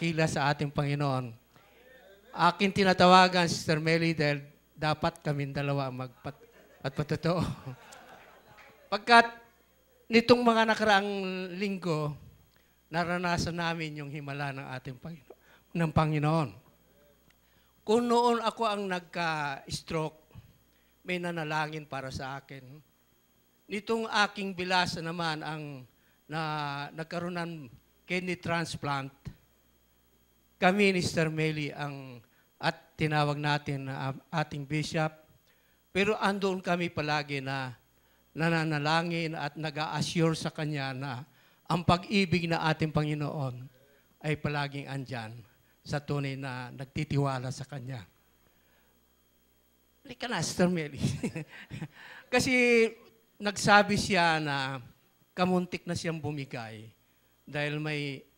dakila sa ating Panginoon. Akin tinatawagan, Sister Meli, dahil dapat kaming dalawa magpat at patotoo. Pagkat nitong mga nakaraang linggo, naranasan namin yung himala ng ating Panginoon, ng Panginoon. Kung noon ako ang nagka-stroke, may nanalangin para sa akin. Nitong aking bilasa naman ang na, nagkaroon ng kidney transplant, kami ni Sister Meli ang at tinawag natin na ating bishop. Pero andoon kami palagi na nananalangin at nag assure sa Kanya na ang pag-ibig na ating Panginoon ay palaging andyan sa tunay na nagtitiwala sa Kanya. Halika na, Sister Meli. Kasi nagsabi siya na kamuntik na siyang bumigay dahil may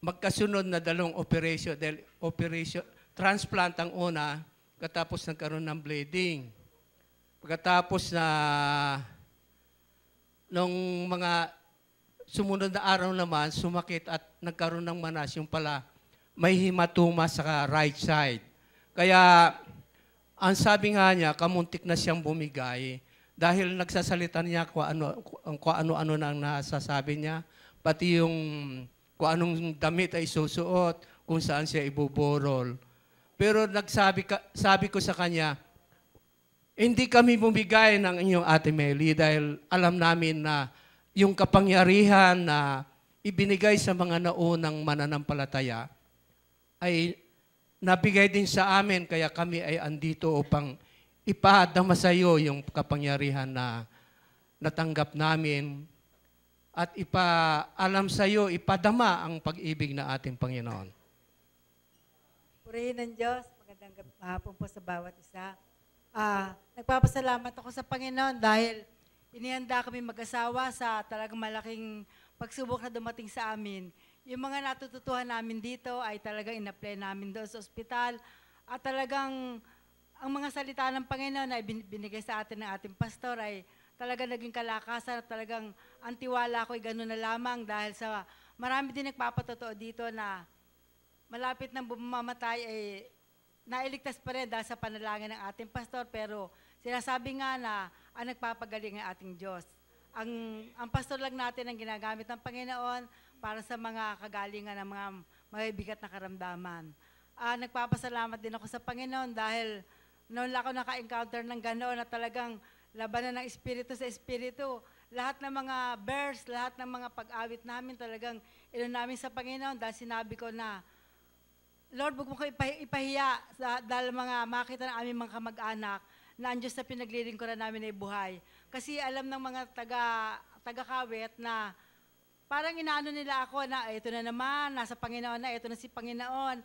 magkasunod na dalawang operation. Dahil operation, transplant ang una, pagkatapos nagkaroon ng bleeding. Pagkatapos na nung mga sumunod na araw naman, sumakit at nagkaroon ng manas. Yung pala, may hematoma sa right side. Kaya, ang sabi nga niya, kamuntik na siyang bumigay dahil nagsasalita niya kung ano, kung ano-ano na ang nasasabi niya, pati yung kung anong damit ay susuot, kung saan siya ibuborol. Pero nagsabi ka, sabi ko sa kanya, hindi kami bumigay ng inyong Ate Meli dahil alam namin na yung kapangyarihan na ibinigay sa mga naunang mananampalataya ay nabigay din sa amin kaya kami ay andito upang ipaadama sa iyo yung kapangyarihan na natanggap namin at ipaalam sa iyo, ipadama ang pag-ibig na ating Panginoon. Purihin ng Diyos. Magandang hapon po sa bawat isa. Ah, nagpapasalamat ako sa Panginoon dahil inihanda kami mag-asawa sa talagang malaking pagsubok na dumating sa amin. Yung mga natututuhan namin dito ay talagang inapply namin doon sa ospital at talagang ang mga salita ng Panginoon na binigay sa atin ng ating pastor ay talaga naging kalakasan at talagang ang tiwala ko'y gano'n na lamang dahil sa marami din nagpapatotoo dito na malapit nang bumamatay ay eh, nailigtas pa rin dahil sa panalangin ng ating pastor pero sinasabi nga na ang nagpapagaling ng ating Diyos. Ang, ang pastor lang natin ang ginagamit ng Panginoon para sa mga kagalingan ng mga mabibigat na karamdaman. Uh, nagpapasalamat din ako sa Panginoon dahil noon lang ako naka-encounter ng ganoon na talagang labanan ng espiritu sa espiritu lahat ng mga verse, lahat ng mga pag-awit namin talagang ilo namin sa Panginoon dahil sinabi ko na, Lord, huwag mo ko ipahiya dahil mga makita ng aming mga kamag-anak na ang Diyos na pinaglilingkuran namin ay buhay. Kasi alam ng mga taga, taga-kawit na parang inaano nila ako na ito na naman, nasa Panginoon na, ito na si Panginoon.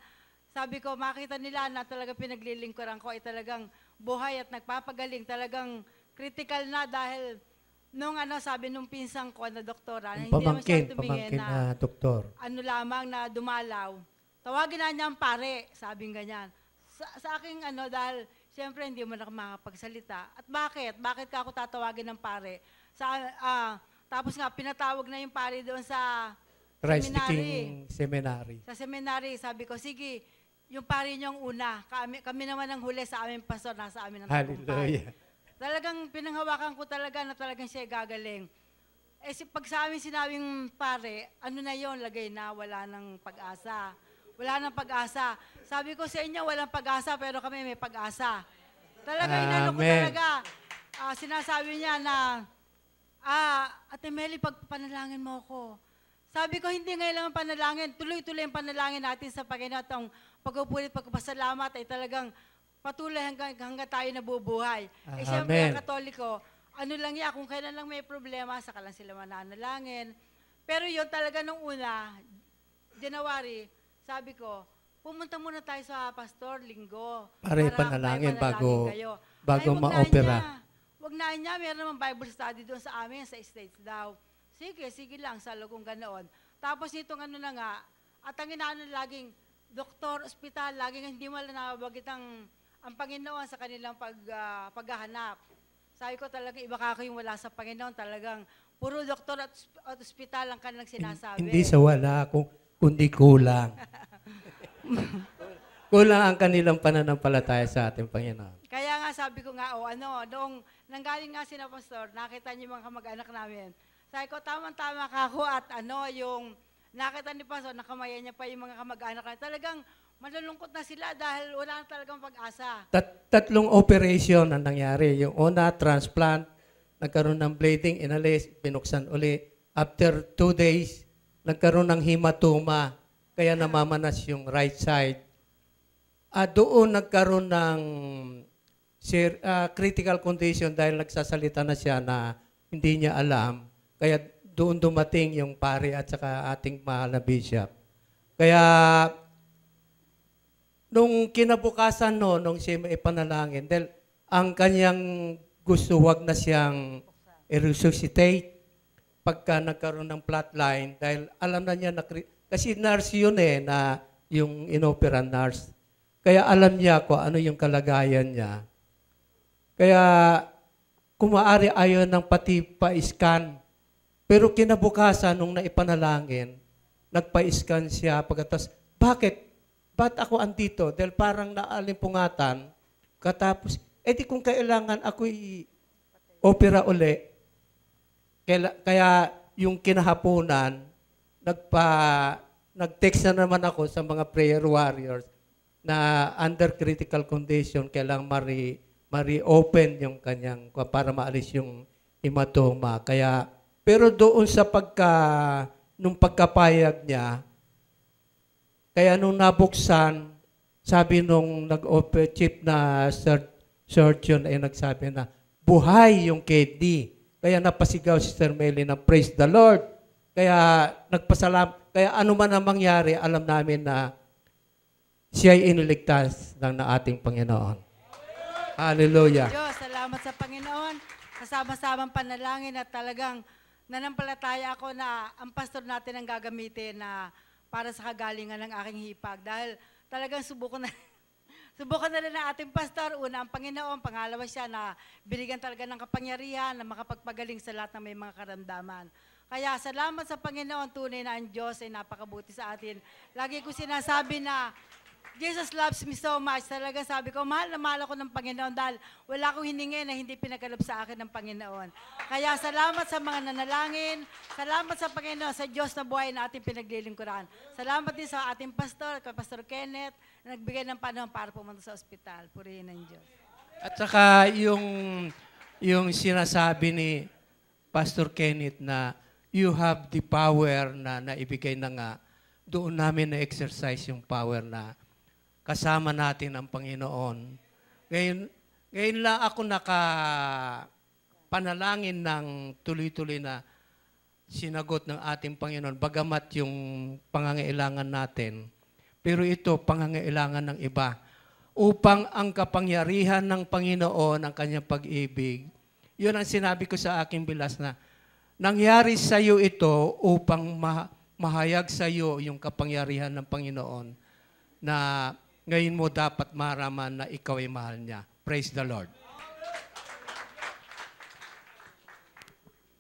Sabi ko, makita nila na talaga pinaglilingkuran ko ay talagang buhay at nagpapagaling. Talagang critical na dahil nung ano, sabi nung pinsang ko na doktora, ah, na hindi naman siya tumingin na, na doktor. ano lamang na dumalaw. Tawagin na niya ang pare, sabing ganyan. Sa, sa aking ano, dahil siyempre hindi mo na makapagsalita. At bakit? Bakit ka ako tatawagin ng pare? Sa, uh, tapos nga, pinatawag na yung pare doon sa Christ seminary. King seminary. Sa seminary, sabi ko, sige, yung pare niyong una, kami, kami naman ang huli sa aming pastor, nasa amin ang tagumpay. Hallelujah. Talagang pinanghawakan ko talaga na talagang siya gagaling. Eh, si, pag sa amin sinabing pare, ano na yon lagay na, wala nang pag-asa. Wala nang pag-asa. Sabi ko sa inyo, walang pag-asa, pero kami may pag-asa. Talaga, Amen. Ah, inano ko talaga. Uh, sinasabi niya na, ah, Ate Meli, pagpanalangin mo ako. Sabi ko, hindi ngayon lang ang panalangin. Tuloy-tuloy ang panalangin natin sa Panginoon. At ang pagpupulit, pagpasalamat ay talagang patuloy hanggang, hanggang tayo nabubuhay. Uh, eh, ah, siyempre, katoliko, ano lang yan, kung kailan lang may problema, saka lang sila mananalangin. Pero yun talaga nung una, January, sabi ko, pumunta muna tayo sa pastor, linggo. para panalangin, bago, kayo. bago Ay, ma-opera. Huwag na niya, meron naman Bible study doon sa amin, sa States daw. Sige, sige lang, sa lugong ganoon. Tapos nitong ano na nga, at ang inaano laging, doktor, ospital, laging hindi mo nabagit ang ang Panginoon sa kanilang pag, uh, paghahanap. Sabi ko talaga, iba ka yung wala sa Panginoon. Talagang puro doktor at, at ospital ang kanilang sinasabi. Hindi sa wala, kundi kulang. kulang ang kanilang pananampalataya sa ating Panginoon. Kaya nga sabi ko nga, o oh, ano, noong nanggaling nga si na Pastor, nakita niyo mga kamag-anak namin. Sabi ko, tamang-tama ka ako at ano, yung nakita ni Pastor, nakamayan niya pa yung mga kamag-anak namin. Talagang malulungkot na sila dahil wala na talagang pag-asa. Tat tatlong operation ang nangyari. Yung una, transplant, nagkaroon ng bleeding, inalis, pinuksan uli. After two days, nagkaroon ng hematoma, kaya namamanas yung right side. At doon nagkaroon ng sir, uh, ah, critical condition dahil nagsasalita na siya na hindi niya alam. Kaya doon dumating yung pare at saka ating mahal na bishop. Kaya nung kinabukasan no, nung siya may panalangin, dahil ang kanyang gusto wag na siyang i-resuscitate pagka nagkaroon ng flatline dahil alam na niya na, kasi nurse yun eh, na yung inopera nurse. Kaya alam niya ko ano yung kalagayan niya. Kaya kumaari ayon ng pati pa-scan. Pero kinabukasan nung naipanalangin, nagpa-scan siya pagkatapos, bakit ba't ako andito? Dahil parang naalimpungatan, katapos, edi eh kung kailangan ako i-opera uli, kaya, kaya yung kinahaponan, nagpa, nag-text na naman ako sa mga prayer warriors na under critical condition, kailangan mari, mari-open yung kanyang, para maalis yung hematoma. Kaya, pero doon sa pagka, nung pagkapayag niya, kaya nung nabuksan, sabi nung nag-open chief na sur- surgeon ay nagsabi na, buhay yung KD. Kaya napasigaw si Sir Meli na praise the Lord. Kaya nagpasalam, kaya ano man ang mangyari, alam namin na siya ay iniligtas ng na ating Panginoon. Hallelujah. Diyos, salamat sa Panginoon. Kasama-samang panalangin at talagang nanampalataya ako na ang pastor natin ang gagamitin na uh, para sa kagalingan ng aking hipag. Dahil talagang subukan na, subukan na rin ng ating pastor. Una, ang Panginoon. Pangalawa siya na binigyan talaga ng kapangyarihan na makapagpagaling sa lahat ng may mga karamdaman. Kaya salamat sa Panginoon, tunay na ang Diyos ay napakabuti sa atin. Lagi ko sinasabi na Jesus loves me so much. Talaga sabi ko, mahal na mahal ako ng Panginoon dahil wala akong hiningi na hindi pinagalap sa akin ng Panginoon. Kaya salamat sa mga nanalangin, salamat sa Panginoon, sa Diyos na buhay na ating pinaglilingkuran. Salamat din sa ating pastor, kay Pastor Kenneth, na nagbigay ng panahon para pumunta sa ospital. Purihin ng Diyos. At saka yung, yung sinasabi ni Pastor Kenneth na you have the power na naibigay na nga, doon namin na-exercise yung power na kasama natin ang Panginoon. Ngayon, ngayon lang ako naka panalangin ng tuloy-tuloy na sinagot ng ating Panginoon, bagamat yung pangangailangan natin. Pero ito, pangangailangan ng iba. Upang ang kapangyarihan ng Panginoon, ang kanyang pag-ibig, yun ang sinabi ko sa aking bilas na, nangyari sa iyo ito upang ma- mahayag sa iyo yung kapangyarihan ng Panginoon na ngayon mo dapat maraman na ikaw ay mahal niya. Praise the Lord.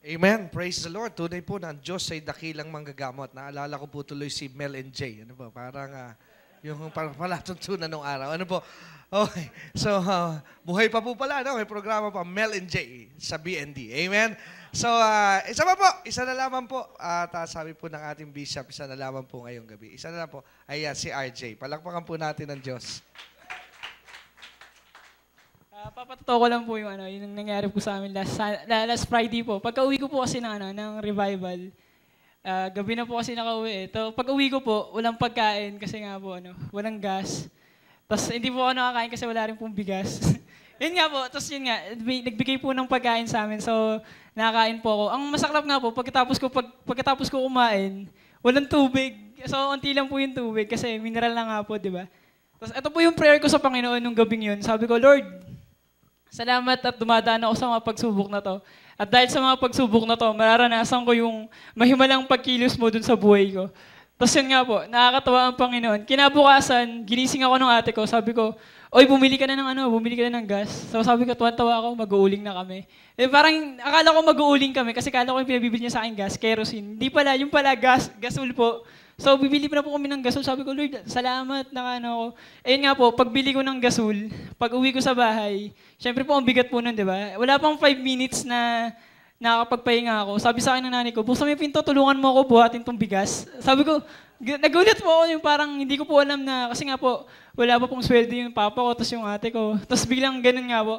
Amen. Praise the Lord. Tunay po na ang Diyos ay dakilang manggagamot. Naalala ko po tuloy si Mel and Jay. Ano po? Parang uh, yung parang palatuntunan ng araw. Ano po? Okay. So, uh, buhay pa po pala. No? May programa pa. Mel and Jay sa BND. Amen. So, uh, isa pa po, isa na lamang po, at uh, sabi po ng ating bishop, isa na lamang po ngayong gabi. Isa na lang po, ay uh, si RJ. Palakpakan po natin ng Diyos. Uh, papatotoo ko lang po yung ano, yung nangyari po sa amin last, last Friday po. Pagka-uwi ko po kasi ng, ano, ng revival, uh, gabi na po kasi nakauwi eh. So, pag-uwi ko po, walang pagkain kasi nga po, ano, walang gas. Tapos hindi po ako nakakain kasi wala rin pong bigas. yun nga po, tapos yun nga, nagbigay po ng pagkain sa amin. So, Nakakain po ako. Ang masaklap nga po, pagkatapos ko, pag, pagkatapos ko kumain, walang tubig. So, unti lang po yung tubig kasi mineral na nga po, di ba? Tapos, ito po yung prayer ko sa Panginoon nung gabing yun. Sabi ko, Lord, salamat at dumadaan ako sa mga pagsubok na to. At dahil sa mga pagsubok na to, mararanasan ko yung mahimalang pagkilos mo dun sa buhay ko. Tapos yun nga po, nakakatawa ang Panginoon. Kinabukasan, ginising ako ng ate ko, sabi ko, Oy, bumili ka na ng ano, bumili ka na ng gas. So sabi ko, tuwan-tawa ako, mag-uuling na kami. Eh, parang akala ko mag-uuling kami kasi akala ko yung pinabibili niya sa akin gas, kerosene. Hindi pala, yung pala gas, gasol po. So bibili pa na po kami ng gasol. Sabi ko, Lord, salamat na ano ako. Ayun nga po, pagbili ko ng gasol, pag uwi ko sa bahay, syempre po ang bigat po nun, di ba? Wala pang 5 minutes na nakakapagpahinga ako. Sabi sa akin ng nanay ko, buksan mo yung pinto, tulungan mo ako buhatin tong bigas. Sabi ko, nagulat po ako yung parang hindi ko po alam na, kasi nga po, wala pa pong sweldo yung papa ko, tapos yung ate ko. Tapos biglang ganun nga po.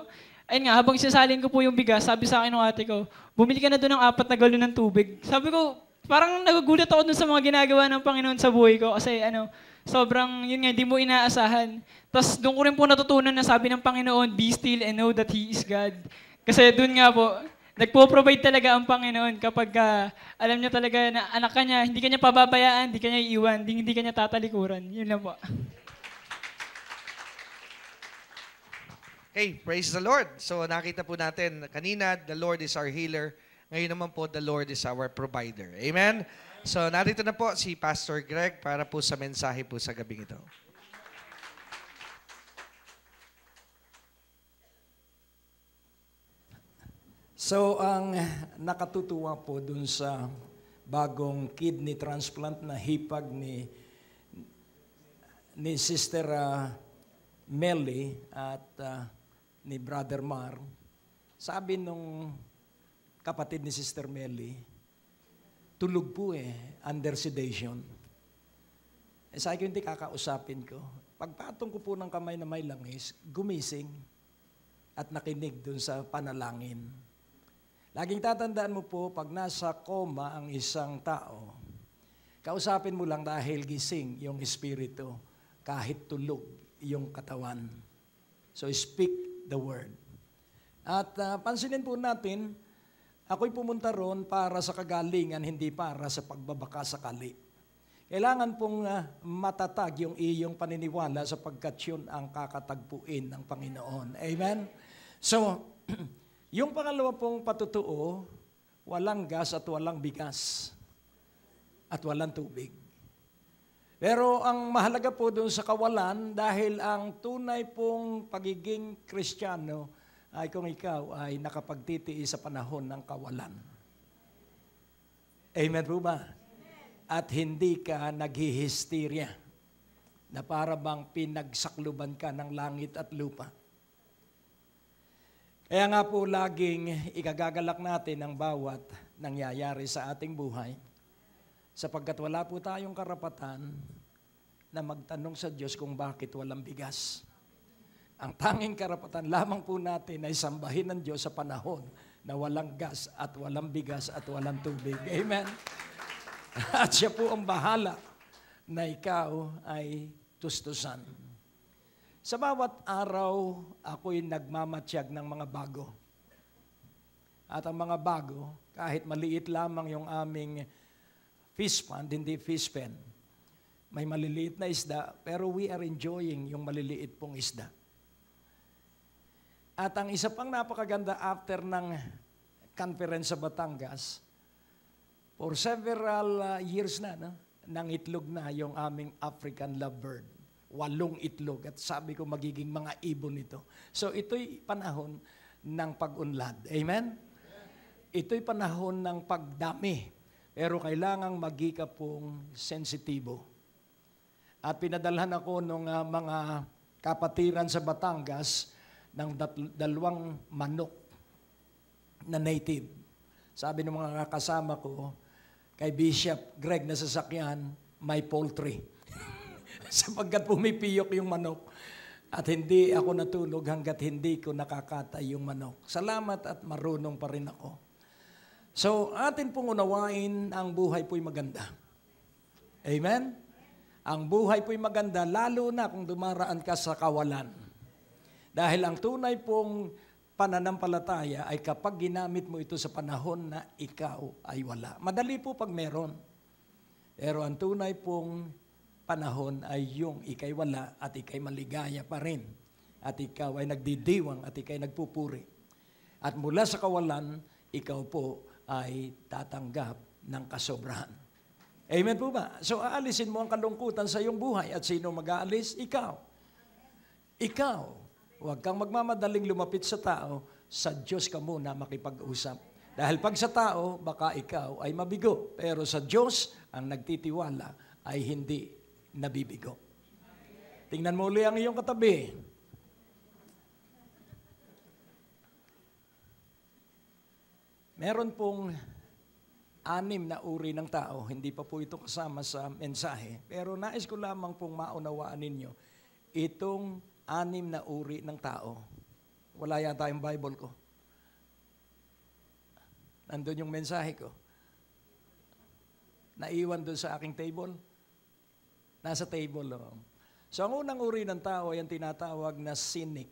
Ayun nga, habang sinasalin ko po yung bigas, sabi sa akin ng ate ko, bumili ka na doon ng apat na galon ng tubig. Sabi ko, parang nagugulat ako dun sa mga ginagawa ng Panginoon sa buhay ko kasi ano, sobrang, yun nga, hindi mo inaasahan. Tapos doon ko rin po natutunan na sabi ng Panginoon, be still and know that He is God. Kasi doon nga po, Nagpo-provide talaga ang Panginoon kapag uh, alam niya talaga na anak ka niya, hindi kanya pababayaan, hindi kanya iiwan, hindi, hindi kanya tatalikuran. Yun lang po. Hey, praise the Lord. So nakita po natin kanina, the Lord is our healer. Ngayon naman po, the Lord is our provider. Amen? So narito na po si Pastor Greg para po sa mensahe po sa gabing ito. So, ang nakatutuwa po dun sa bagong kidney transplant na hipag ni ni Sister uh, Melly at uh, ni Brother Mar, sabi nung kapatid ni Sister Melly, tulog po eh, under sedation. Eh, sabi ko, hindi kakausapin ko. Pagpatong ko po ng kamay na may langis, gumising at nakinig dun sa panalangin. Laging tatandaan mo po, pag nasa coma ang isang tao, kausapin mo lang dahil gising yung espiritu, kahit tulog yung katawan. So speak the word. At uh, pansinin po natin, ako'y pumunta roon para sa kagalingan, hindi para sa pagbabaka sakali. Kailangan pong uh, matatag yung iyong paniniwala sapagkat yun ang kakatagpuin ng Panginoon. Amen? So, Yung pangalawa pong patutuo, walang gas at walang bigas at walang tubig. Pero ang mahalaga po doon sa kawalan, dahil ang tunay pong pagiging kristyano ay kung ikaw ay nakapagtitiis sa panahon ng kawalan. Amen po ba? Amen. At hindi ka naghihisteria na para bang pinagsakluban ka ng langit at lupa. Kaya nga po laging ikagagalak natin ang bawat nangyayari sa ating buhay sapagkat wala po tayong karapatan na magtanong sa Diyos kung bakit walang bigas. Ang tanging karapatan lamang po natin ay sambahin ng Diyos sa panahon na walang gas at walang bigas at walang tubig. Amen? At siya po ang bahala na ikaw ay tustusan. Sa bawat araw, ako'y nagmamatsyag ng mga bago. At ang mga bago, kahit maliit lamang yung aming fish pond, hindi fish pen, may maliliit na isda, pero we are enjoying yung maliliit pong isda. At ang isa pang napakaganda after ng conference sa Batangas, for several uh, years na, no? nangitlog na yung aming African lovebird walong itlog at sabi ko magiging mga ibon ito. So ito'y panahon ng pag-unlad. Amen? Ito'y panahon ng pagdami. Pero kailangang magika pong sensitibo. At pinadalhan ako ng uh, ah, mga kapatiran sa Batangas ng dalawang manok na native. Sabi ng mga kasama ko, kay Bishop Greg na sasakyan, may poultry. sapagkat pumipiyok yung manok. At hindi ako natulog hanggat hindi ko nakakata yung manok. Salamat at marunong pa rin ako. So, atin pong unawain, ang buhay po'y maganda. Amen? Ang buhay po'y maganda, lalo na kung dumaraan ka sa kawalan. Dahil ang tunay pong pananampalataya ay kapag ginamit mo ito sa panahon na ikaw ay wala. Madali po pag meron. Pero ang tunay pong panahon ay yung ikay wala at ikay maligaya pa rin. At ikaw ay nagdidiwang at ikay nagpupuri. At mula sa kawalan, ikaw po ay tatanggap ng kasobrahan. Amen po ba? So aalisin mo ang kalungkutan sa iyong buhay at sino mag-aalis? Ikaw. Ikaw. Huwag kang magmamadaling lumapit sa tao, sa Diyos ka muna makipag-usap. Dahil pag sa tao, baka ikaw ay mabigo. Pero sa Diyos, ang nagtitiwala ay hindi nabibigo. Tingnan mo uli ang iyong katabi. Meron pong anim na uri ng tao, hindi pa po ito kasama sa mensahe, pero nais ko lamang pong maunawaan ninyo itong anim na uri ng tao. Wala yata yung Bible ko. Nandun yung mensahe ko. Naiwan doon sa aking table. Nasa table. Oh. So ang unang uri ng tao ay ang tinatawag na cynic.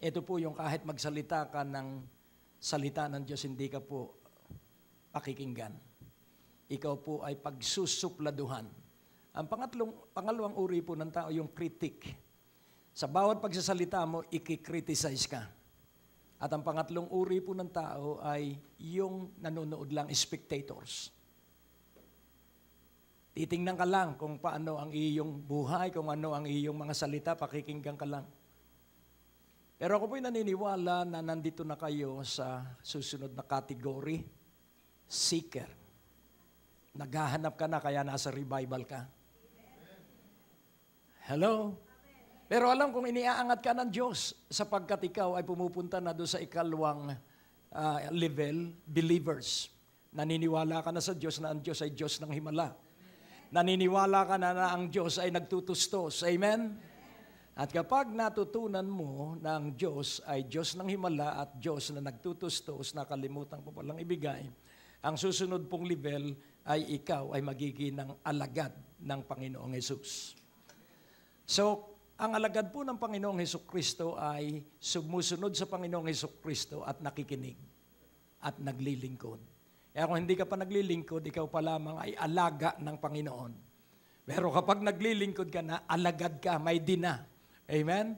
Ito po yung kahit magsalita ka ng salita ng Diyos, hindi ka po pakikinggan. Ikaw po ay pagsusupladuhan. Ang pangatlong, pangalawang uri po ng tao, yung critic. Sa bawat pagsasalita mo, ikikriticize ka. At ang pangatlong uri po ng tao ay yung nanonood lang, spectators. Titingnan ka lang kung paano ang iyong buhay, kung ano ang iyong mga salita, pakikinggan ka lang. Pero ako po'y naniniwala na nandito na kayo sa susunod na category, seeker. Naghahanap ka na kaya nasa revival ka. Hello? Pero alam kong iniaangat ka ng Diyos sapagkat ikaw ay pumupunta na doon sa ikalawang uh, ah, level, believers. Naniniwala ka na sa Diyos na ang Diyos ay Diyos ng Himala naniniwala ka na na ang Diyos ay nagtutustos. Amen? At kapag natutunan mo na ang Diyos ay Diyos ng Himala at Diyos na nagtutustos, nakalimutan ko palang ibigay, ang susunod pong level ay ikaw ay magiging ng alagad ng Panginoong Yesus. So, ang alagad po ng Panginoong Heso Kristo ay sumusunod sa Panginoong Heso Kristo at nakikinig at naglilingkod. Eh, Kaya kung hindi ka pa naglilingkod, ikaw pa lamang ay alaga ng Panginoon. Pero kapag naglilingkod ka na, alagad ka, may dina. Amen?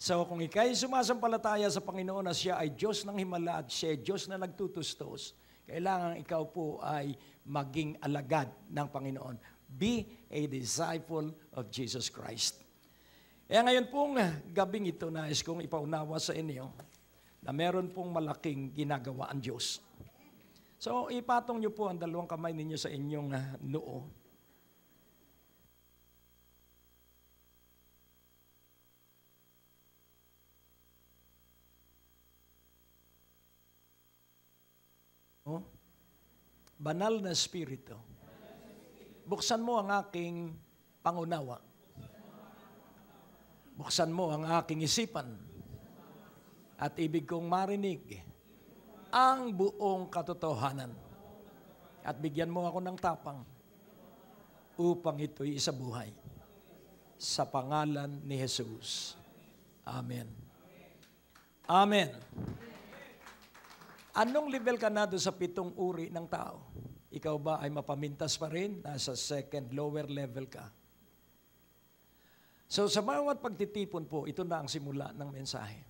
So kung ikay sumasampalataya sa Panginoon na siya ay Diyos ng Himala at siya ay Diyos na nagtutustos, kailangan ikaw po ay maging alagad ng Panginoon. Be a disciple of Jesus Christ. Kaya eh, ngayon pong gabing ito, nais kong ipaunawa sa inyo na meron pong malaking ginagawa ang Diyos. So, ipatong niyo po ang dalawang kamay ninyo sa inyong uh, noo. Oh? Banal na Espiritu. Buksan mo ang aking pangunawa. Buksan mo ang aking isipan at ibig kong marinig ang buong katotohanan. At bigyan mo ako ng tapang upang ito'y isa buhay. Sa pangalan ni Jesus. Amen. Amen. Anong level ka na doon sa pitong uri ng tao? Ikaw ba ay mapamintas pa rin? Nasa second, lower level ka. So sa mga pagtitipon po, ito na ang simula ng mensahe.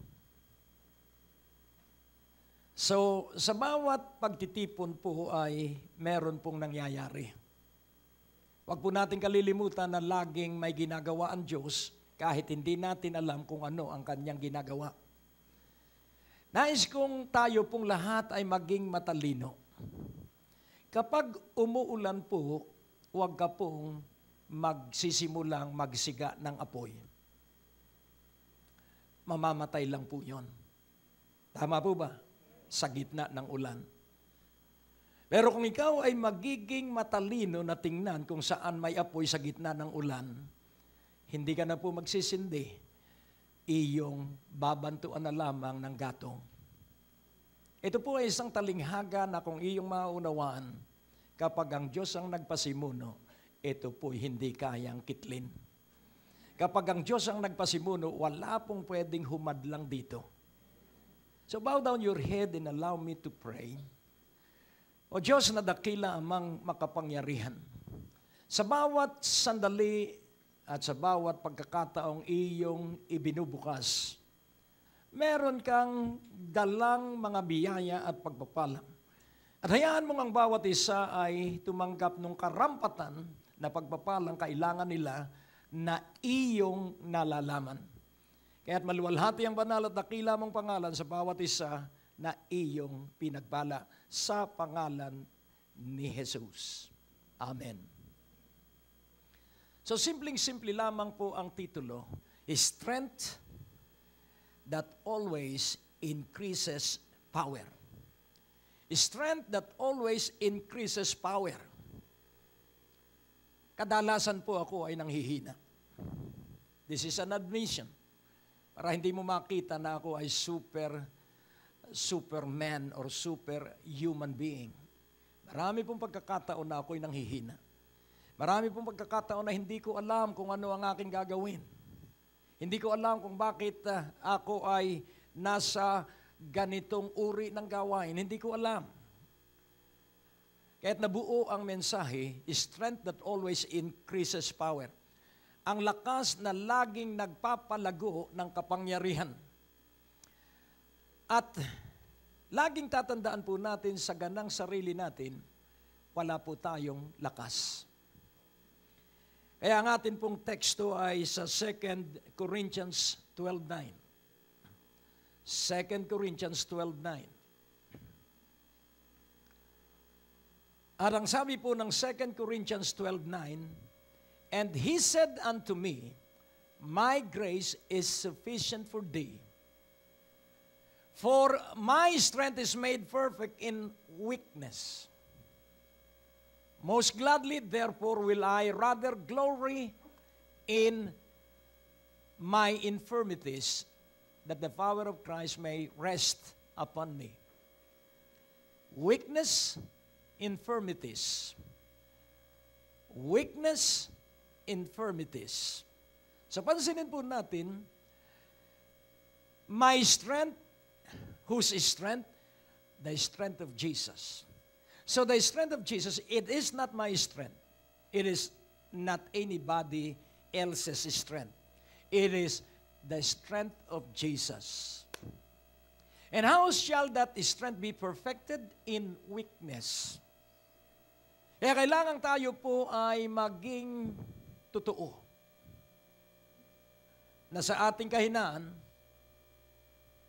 So, sa bawat pagtitipon po ay meron pong nangyayari. Huwag po natin kalilimutan na laging may ginagawa ang Diyos kahit hindi natin alam kung ano ang kanyang ginagawa. Nais kong tayo pong lahat ay maging matalino. Kapag umuulan po, huwag ka pong magsisimulang magsiga ng apoy. Mamamatay lang po yon. Tama po ba? sa gitna ng ulan. Pero kung ikaw ay magiging matalino na tingnan kung saan may apoy sa gitna ng ulan, hindi ka na po magsisindi. Iyong babantuan na lamang ng gatong. Ito po ay isang talinghaga na kung iyong maunawaan, kapag ang Diyos ang nagpasimuno, ito po hindi kayang kitlin. Kapag ang Diyos ang nagpasimuno, wala pong pwedeng humadlang dito. So bow down your head and allow me to pray. O Diyos na dakila amang makapangyarihan. Sa bawat sandali at sa bawat pagkakataong iyong ibinubukas, meron kang dalang mga biyaya at pagpapala. At hayaan mo ang bawat isa ay tumanggap ng karampatan na pagpapalang kailangan nila na iyong nalalaman. Kaya't maluwalhati ang banal at dakila mong pangalan sa bawat isa na iyong pinagbala sa pangalan ni Jesus. Amen. So simpleng-simple lamang po ang titulo, Strength that always increases power. Strength that always increases power. Kadalasan po ako ay nanghihina. This is an admission. Para hindi mo makita na ako ay super, superman or super human being. Marami pong pagkakataon na ako'y nanghihina. Marami pong pagkakataon na hindi ko alam kung ano ang aking gagawin. Hindi ko alam kung bakit ah, ako ay nasa ganitong uri ng gawain. Hindi ko alam. Kahit nabuo ang mensahe, strength that always increases power ang lakas na laging nagpapalago ng kapangyarihan. At laging tatandaan po natin sa ganang sarili natin, wala po tayong lakas. Kaya ang atin pong teksto ay sa 2 Corinthians 12.9. 2 Corinthians 12.9. At ang sabi po ng 2 Corinthians 12.9, And he said unto me, My grace is sufficient for thee. For my strength is made perfect in weakness. Most gladly, therefore, will I rather glory in my infirmities, that the power of Christ may rest upon me. Weakness, infirmities. Weakness, infirmities. So pansinin po natin, my strength, whose strength? The strength of Jesus. So the strength of Jesus, it is not my strength. It is not anybody else's strength. It is the strength of Jesus. And how shall that strength be perfected? In weakness. Kaya kailangan tayo po ay maging totoo na sa ating kahinaan,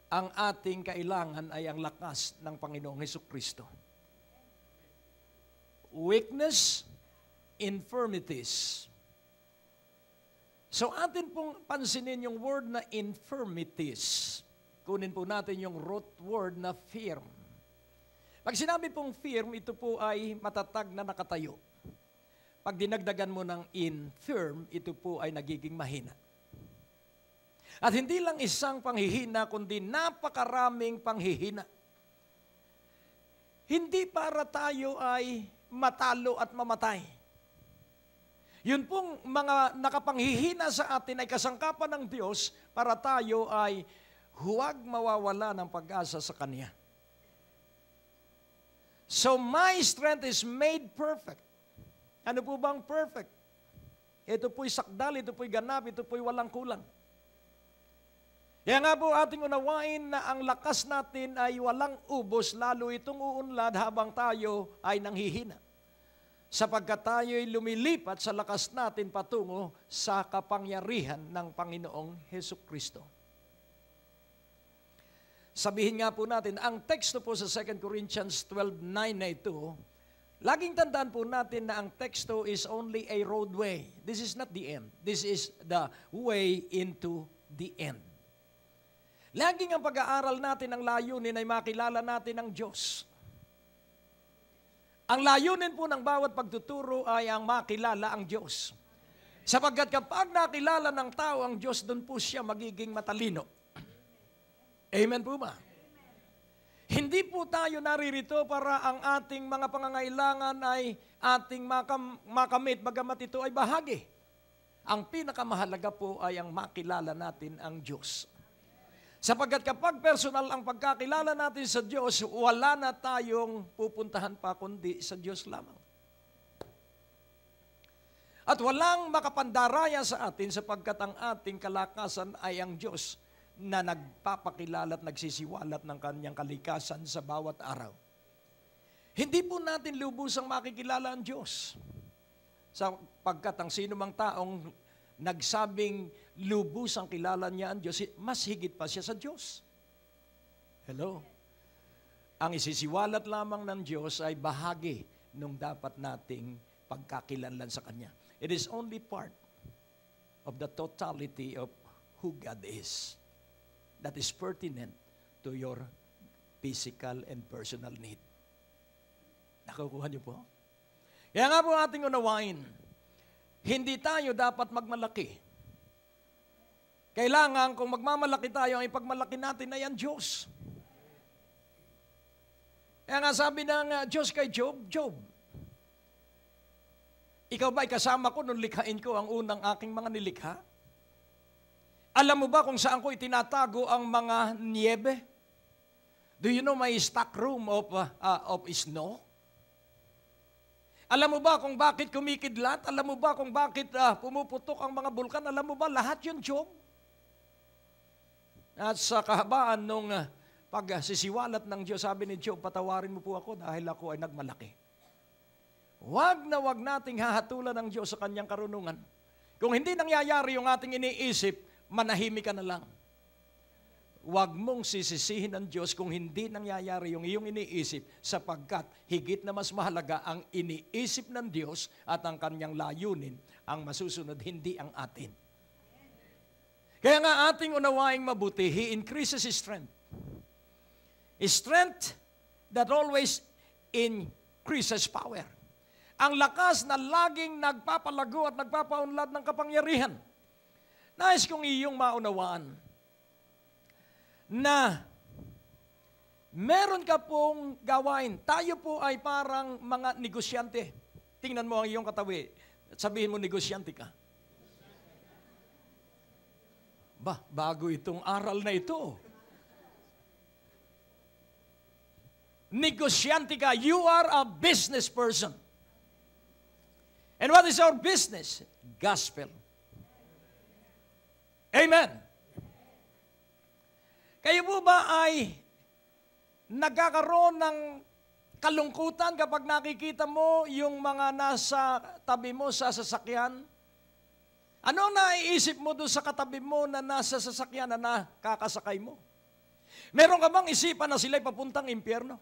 ang ating kailangan ay ang lakas ng Panginoong Heso Kristo. Weakness, infirmities. So atin pong pansinin yung word na infirmities. Kunin po natin yung root word na firm. Pag sinabi pong firm, ito po ay matatag na nakatayo. Pag dinagdagan mo ng infirm, ito po ay nagiging mahina. At hindi lang isang panghihina, kundi napakaraming panghihina. Hindi para tayo ay matalo at mamatay. Yun pong mga nakapanghihina sa atin ay kasangkapan ng Diyos para tayo ay huwag mawawala ng pag-asa sa Kanya. So my strength is made perfect ano po bang perfect? Ito po'y sakdal, ito po'y ganap, ito po'y walang kulang. Kaya nga po ating unawain na ang lakas natin ay walang ubos, lalo itong uunlad habang tayo ay nanghihina. Sapagkat tayo'y ay lumilipat sa lakas natin patungo sa kapangyarihan ng Panginoong Heso Kristo. Sabihin nga po natin, ang teksto po sa 2 Corinthians 12.9 na ito, Laging tandaan po natin na ang teksto is only a roadway. This is not the end. This is the way into the end. Laging ang pag-aaral natin ng layunin ay makilala natin ang Diyos. Ang layunin po ng bawat pagtuturo ay ang makilala ang Diyos. Sapagkat kapag nakilala ng tao ang Diyos, doon po siya magiging matalino. Amen po ba? Hindi po tayo naririto para ang ating mga pangangailangan ay ating makam, makamit, bagamat ito ay bahagi. Ang pinakamahalaga po ay ang makilala natin ang Diyos. Sapagkat kapag personal ang pagkakilala natin sa Diyos, wala na tayong pupuntahan pa kundi sa Diyos lamang. At walang makapandaraya sa atin sapagkat ang ating kalakasan ay ang Diyos na nagpapakilala at nagsisiwalat ng kanyang kalikasan sa bawat araw. Hindi po natin lubusang makikilala ang Diyos. Sapagkat ang sino mang taong nagsabing lubusang kilala niya ang Diyos, mas higit pa siya sa Diyos. Hello? Ang isisiwalat lamang ng Diyos ay bahagi nung dapat nating pagkakilanlan sa Kanya. It is only part of the totality of who God is that is pertinent to your physical and personal need. Nakukuha niyo po? Kaya nga po ating unawain, hindi tayo dapat magmalaki. Kailangan kung magmamalaki tayo, ang ipagmalaki natin ay ang Diyos. Kaya nga sabi ng uh, Diyos kay Job, Job, ikaw ba'y kasama ko nung likhain ko ang unang aking mga nilikha? Alam mo ba kung saan ko itinatago ang mga niebe? Do you know my stock room of, uh, uh, of snow? Alam mo ba kung bakit kumikidlat? Alam mo ba kung bakit uh, pumuputok ang mga bulkan? Alam mo ba lahat yun, Job? At sa kahabaan nung uh, pagsisiwalat ng Diyos, sabi ni Job, patawarin mo po ako dahil ako ay nagmalaki. Huwag na huwag nating hahatulan ng Diyos sa kanyang karunungan. Kung hindi nangyayari yung ating iniisip, manahimik ka na lang. Huwag mong sisisihin ang Diyos kung hindi nangyayari yung iyong iniisip sapagkat higit na mas mahalaga ang iniisip ng Diyos at ang kanyang layunin ang masusunod, hindi ang atin. Kaya nga ating unawaing mabuti, He increases His strength. His strength that always increases power. Ang lakas na laging nagpapalago at nagpapaunlad ng kapangyarihan. Nais kong iyong maunawaan na meron ka pong gawain. Tayo po ay parang mga negosyante. Tingnan mo ang iyong katawi. Sabihin mo, negosyante ka. Ba, bago itong aral na ito. Negosyante ka. You are a business person. And what is our business? Gospel. Amen. Kayo po ba ay nagkakaroon ng kalungkutan kapag nakikita mo yung mga nasa tabi mo sa sasakyan? Ano ang naiisip mo doon sa katabi mo na nasa sasakyan na nakakasakay mo? Meron ka bang isipan na sila'y papuntang impyerno?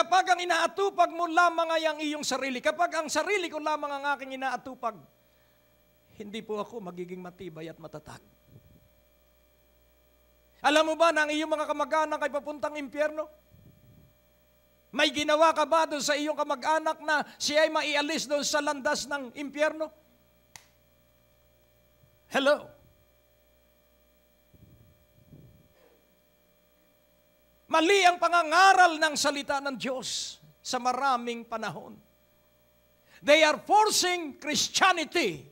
Kapag ang inaatupag mo lamang ay ang iyong sarili, kapag ang sarili ko lamang ang aking inaatupag, hindi po ako magiging matibay at matatag. Alam mo ba na ang iyong mga kamag-anak ay papuntang impyerno? May ginawa ka ba doon sa iyong kamag-anak na siya ay maialis doon sa landas ng impyerno? Hello? Mali ang pangangaral ng salita ng Diyos sa maraming panahon. They are forcing Christianity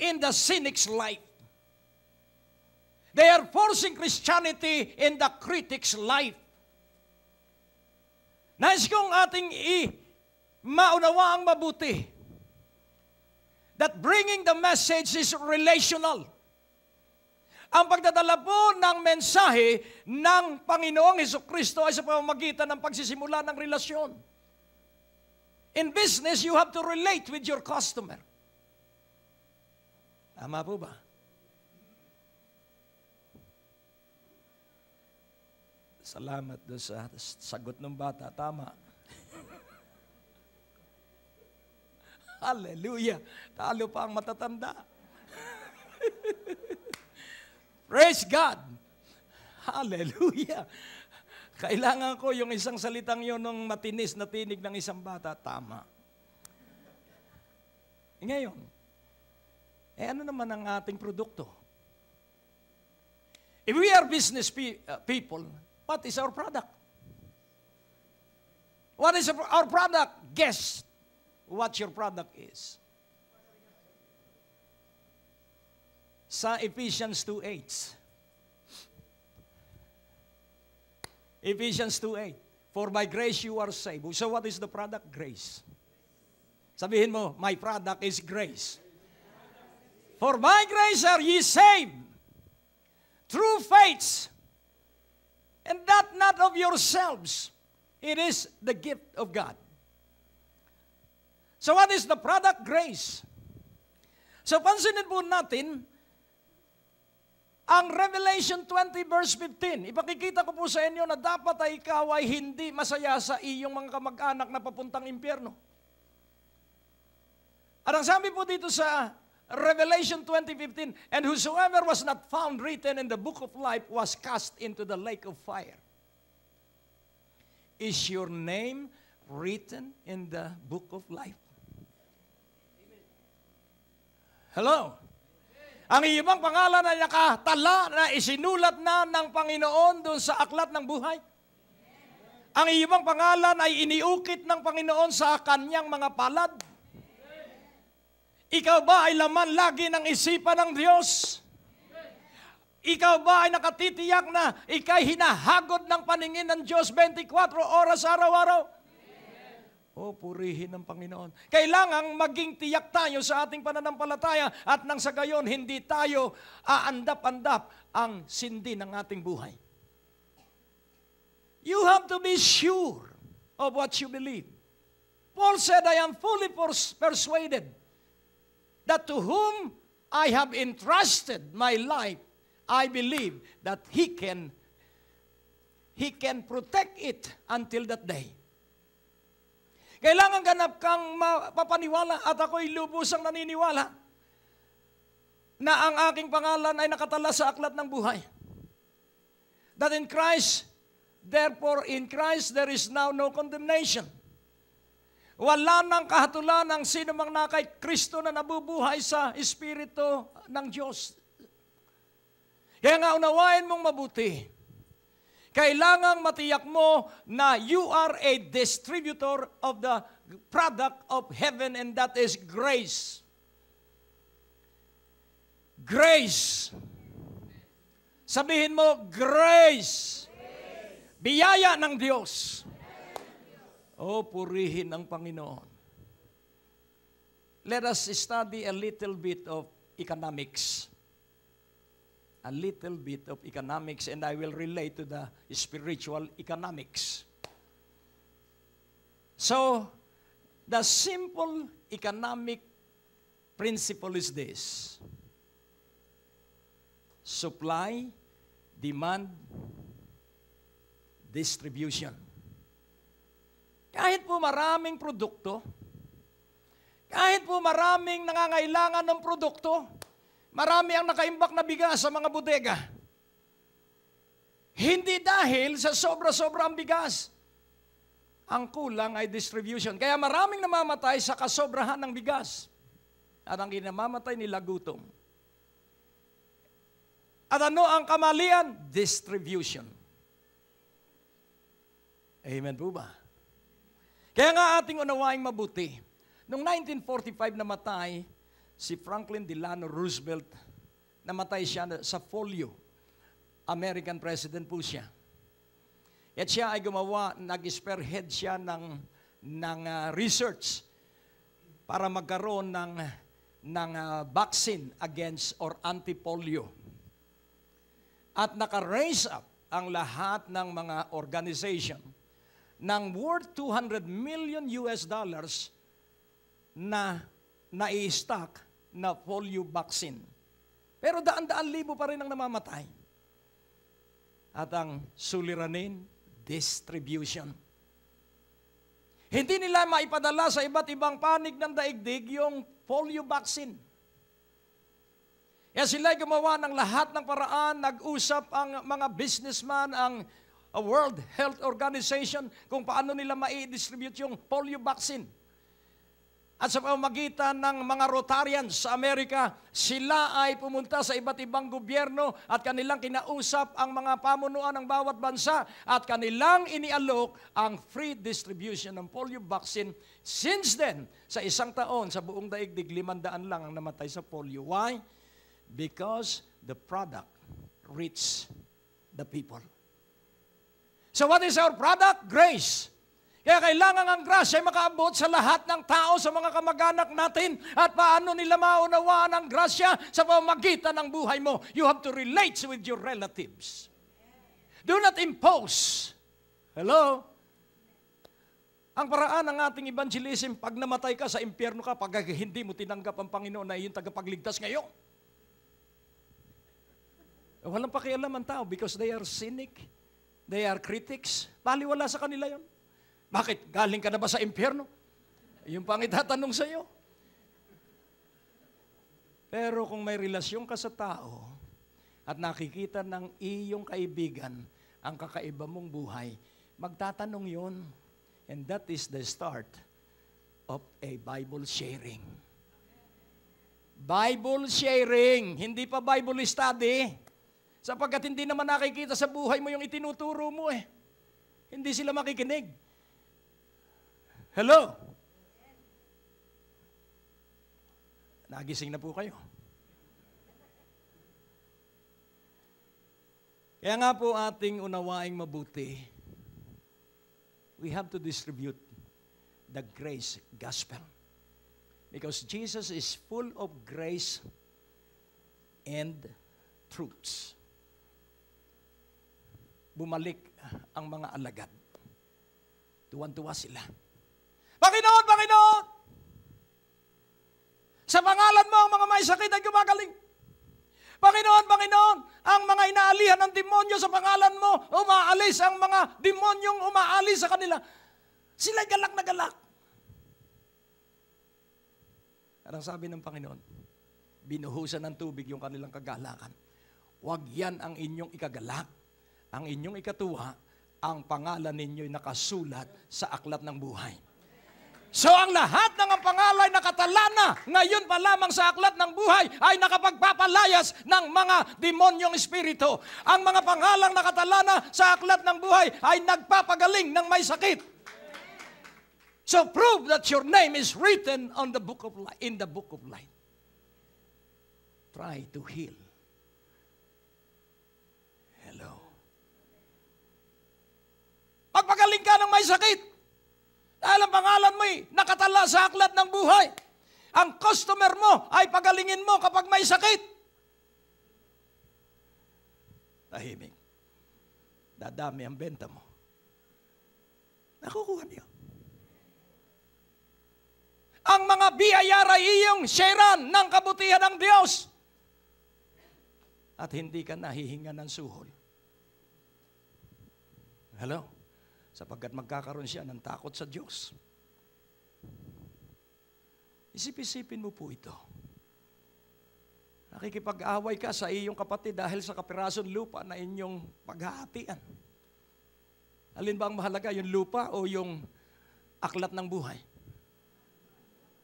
in the cynic's life. They are forcing Christianity in the critic's life. Nais kong ating i maunawa ang mabuti that bringing the message is relational. Ang pagdadala po ng mensahe ng Panginoong Heso Kristo ay sa pamamagitan ng pagsisimula ng relasyon. In business, you have to relate with your customer. Tama po ba? Salamat doon sa sagot ng bata. Tama. Hallelujah. Talo pa ang matatanda. Praise God! Hallelujah! Kailangan ko yung isang salitang yun nung matinis na tinig ng isang bata, tama. Eh, ngayon, eh ano naman ang ating produkto? If we are business uh, people, what is our product? What is our product? Guess what your product is. sa Ephesians 2.8. Ephesians 2.8. For by grace you are saved. So what is the product? Grace. Sabihin mo, my product is grace. For by grace are ye saved. Through faith. And that not of yourselves. It is the gift of God. So what is the product? Grace. So pansinin po natin, ang Revelation 20 verse 15, ipakikita ko po sa inyo na dapat ay ikaw ay hindi masaya sa iyong mga kamag-anak na papuntang impyerno. At ang sabi po dito sa Revelation 20:15, and whosoever was not found written in the book of life was cast into the lake of fire. Is your name written in the book of life? Hello. Ang ibang pangalan na nakatala na isinulat na ng Panginoon doon sa aklat ng buhay. Ang ibang pangalan ay iniukit ng Panginoon sa kanyang mga palad. Ikaw ba ay laman lagi ng isipan ng Diyos? Ikaw ba ay nakatitiyak na ikay hinahagod ng paningin ng Diyos 24 oras araw-araw? purihin ng Panginoon. Kailangang maging tiyak tayo sa ating pananampalataya at nang sa gayon hindi tayo aandap-andap ang sindi ng ating buhay. You have to be sure of what you believe. Paul said, I am fully persuaded that to whom I have entrusted my life, I believe that he can he can protect it until that day. Kailangan ganap kang mapapaniwala at ako'y lubusang naniniwala na ang aking pangalan ay nakatala sa aklat ng buhay. That in Christ, therefore in Christ there is now no condemnation. Wala nang kahatulan ang sino mang na kay Kristo na nabubuhay sa Espiritu ng Diyos. Kaya nga unawain mong mabuti Kailangang matiyak mo na you are a distributor of the product of heaven and that is grace. Grace. Sabihin mo, grace. Biyaya ng Diyos. O, oh, purihin ang Panginoon. Let us study a little bit of economics a little bit of economics and I will relate to the spiritual economics. So, the simple economic principle is this. Supply, demand, distribution. Kahit po maraming produkto, kahit po maraming nangangailangan ng produkto, Marami ang nakaimbak na bigas sa mga bodega. Hindi dahil sa sobra-sobra ang bigas. Ang kulang ay distribution. Kaya maraming namamatay sa kasobrahan ng bigas. At ang inamamatay nila gutom. At ano ang kamalian? Distribution. Amen po ba? Kaya nga ating unawaing mabuti. Noong 1945 namatay, si Franklin Delano Roosevelt, namatay siya sa folio. American president po siya. At siya ay gumawa, nag-spearhead siya ng, ng uh, research para magkaroon ng, ng uh, vaccine against or anti-polio. At naka-raise up ang lahat ng mga organization ng worth 200 million US dollars na nai-stock na polio vaccine. Pero daan-daan libo pa rin ang namamatay. At ang suliranin, distribution. Hindi nila maipadala sa iba't ibang panig ng daigdig yung polio vaccine. Kaya sila'y gumawa ng lahat ng paraan, nag-usap ang mga businessman, ang World Health Organization, kung paano nila mai-distribute yung polio vaccine at sa pamamagitan ng mga Rotarians sa Amerika, sila ay pumunta sa iba't ibang gobyerno at kanilang kinausap ang mga pamunuan ng bawat bansa at kanilang inialok ang free distribution ng polio vaccine. Since then, sa isang taon, sa buong daigdig, limandaan lang ang namatay sa polio. Why? Because the product reached the people. So what is our product? Grace. Kaya kailangan ang grasya ay makaabot sa lahat ng tao, sa mga kamag-anak natin. At paano nila maunawaan ang grasya sa pamagitan ng buhay mo. You have to relate with your relatives. Do not impose. Hello? Ang paraan ng ating evangelism, pag namatay ka sa impyerno ka, pag hindi mo tinanggap ang Panginoon na iyon tagapagligtas ngayon. Walang pakialam ang tao because they are cynic, they are critics. Baliwala sa kanila yon. Bakit? Galing ka na ba sa impyerno? Yun pa itatanong sa iyo. Pero kung may relasyon ka sa tao at nakikita ng iyong kaibigan ang kakaiba mong buhay, magtatanong yon. And that is the start of a Bible sharing. Bible sharing, hindi pa Bible study. Sapagkat hindi naman nakikita sa buhay mo yung itinuturo mo eh. Hindi sila makikinig. Hello? Nagising na po kayo. Kaya nga po ating unawaing mabuti, we have to distribute the grace gospel. Because Jesus is full of grace and truths. Bumalik ang mga alagad. Tuwan-tuwa sila. Panginoon, Panginoon! Sa pangalan mo ang mga may sakit ay gumagaling. Panginoon, Panginoon, ang mga inaalihan ng demonyo sa pangalan mo, umaalis ang mga demonyong umaalis sa kanila. Sila'y galak na galak. Anong sabi ng Panginoon? Binuhusan ng tubig yung kanilang kagalakan. Huwag yan ang inyong ikagalak. Ang inyong ikatuwa, ang pangalan ninyo'y nakasulat sa aklat ng buhay. So ang lahat ng ang pangalay na katalana ngayon pa lamang sa aklat ng buhay ay nakapagpapalayas ng mga demonyong espiritu. Ang mga pangalang na katalana sa aklat ng buhay ay nagpapagaling ng may sakit. So prove that your name is written on the book of life, in the book of life. Try to heal. Hello. Pagpagaling ka ng may sakit, dahil ang pangalan mo ay nakatala sa aklat ng buhay. Ang customer mo ay pagalingin mo kapag may sakit. Tahimik. Dadami ang benta mo. Nakukuha niyo. Ang mga biyayara iyong sharean ng kabutihan ng Diyos. At hindi ka nahihinga ng suhol. Hello? sapagkat magkakaroon siya ng takot sa Diyos. Isip-isipin mo po ito. Nakikipag-away ka sa iyong kapatid dahil sa kapirasong lupa na inyong paghahatian. Alin ba ang mahalaga, yung lupa o yung aklat ng buhay?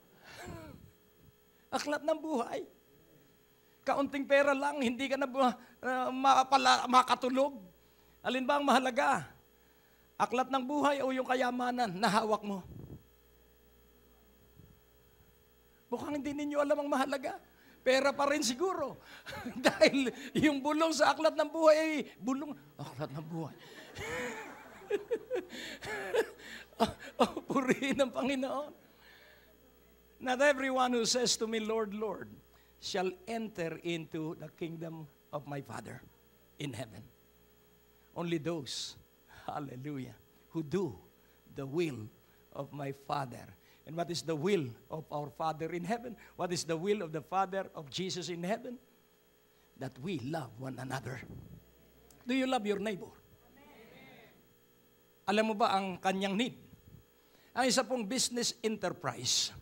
aklat ng buhay. Kaunting pera lang, hindi ka na uh, mapala- makatulog. Alin ba ang mahalaga? aklat ng buhay o yung kayamanan na hawak mo. Mukhang hindi ninyo alam ang mahalaga. Pera pa rin siguro. Dahil yung bulong sa aklat ng buhay ay bulong. Aklat ng buhay. oh, oh, purihin ng Panginoon. Not everyone who says to me, Lord, Lord, shall enter into the kingdom of my Father in heaven. Only those Hallelujah. Who do the will of my Father. And what is the will of our Father in heaven? What is the will of the Father of Jesus in heaven? That we love one another. Do you love your neighbor? Amen. Alam mo ba ang kanyang need? Ang isa pong business enterprise.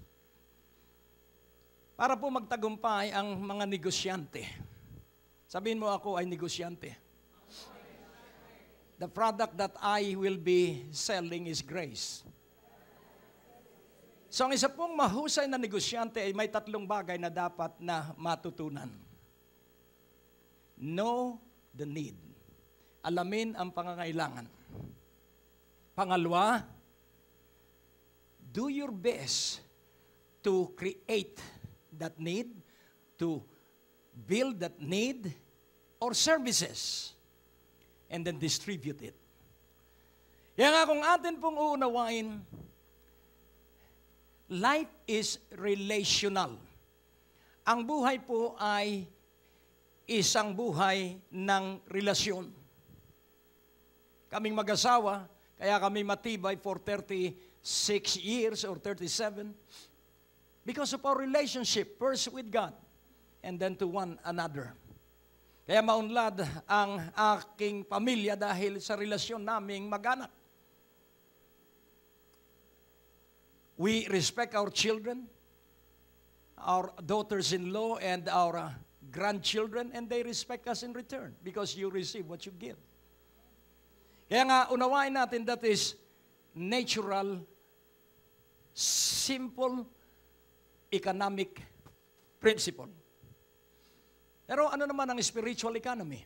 Para po magtagumpay ang mga negosyante. Sabihin mo ako ay negosyante. The product that I will be selling is grace. So ang isa pong mahusay na negosyante ay may tatlong bagay na dapat na matutunan. Know the need. Alamin ang pangangailangan. Pangalawa, do your best to create that need, to build that need, or services and then distribute it. Kaya nga kung atin pong uunawain, life is relational. Ang buhay po ay isang buhay ng relasyon. Kaming mag-asawa, kaya kami matibay for 36 years or 37 because of our relationship, first with God and then to one another. Kaya maunlad ang aking pamilya dahil sa relasyon naming mag-anak. We respect our children, our daughters-in-law, and our grandchildren, and they respect us in return because you receive what you give. Kaya nga, unawain natin that is natural, simple, economic principle. Pero ano naman ang spiritual economy?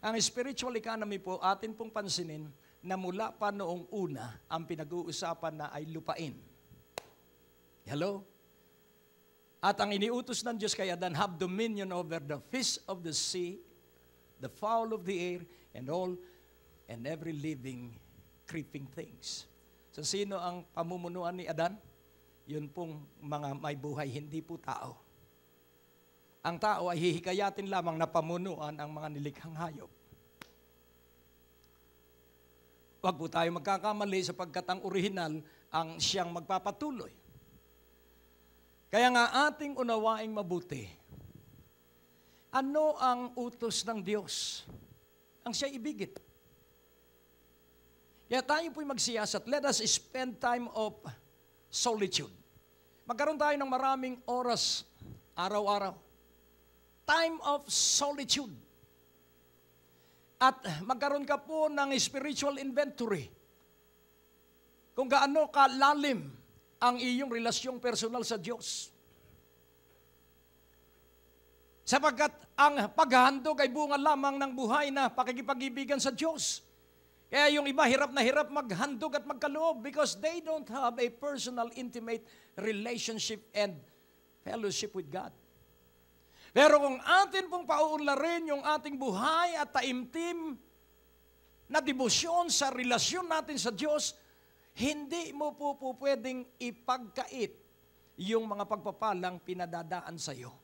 Ang spiritual economy po, atin pong pansinin na mula pa noong una, ang pinag-uusapan na ay lupain. Hello? At ang iniutos ng Diyos kay Adan, have dominion over the fish of the sea, the fowl of the air, and all, and every living, creeping things. So sino ang pamumunuan ni Adan? Yun pong mga may buhay, hindi po tao ang tao ay hihikayatin lamang na pamunuan ang mga nilikhang hayop. Huwag po tayo magkakamali sapagkat ang orihinal ang siyang magpapatuloy. Kaya nga ating unawaing mabuti, ano ang utos ng Diyos? Ang siya ibigit. Kaya tayo po'y magsiyasat. Let us spend time of solitude. Magkaroon tayo ng maraming oras araw-araw time of solitude. At magkaroon ka po ng spiritual inventory. Kung gaano kalalim ang iyong relasyong personal sa Diyos. Sapagkat ang paghahandog ay bunga lamang ng buhay na pakikipagibigan sa Diyos. Kaya yung iba hirap na hirap maghandog at magkaloob because they don't have a personal intimate relationship and fellowship with God. Pero kung atin pong pauunlarin yung ating buhay at taimtim na debosyon sa relasyon natin sa Diyos, hindi mo po, po pwedeng ipagkait yung mga pagpapalang pinadadaan sa iyo.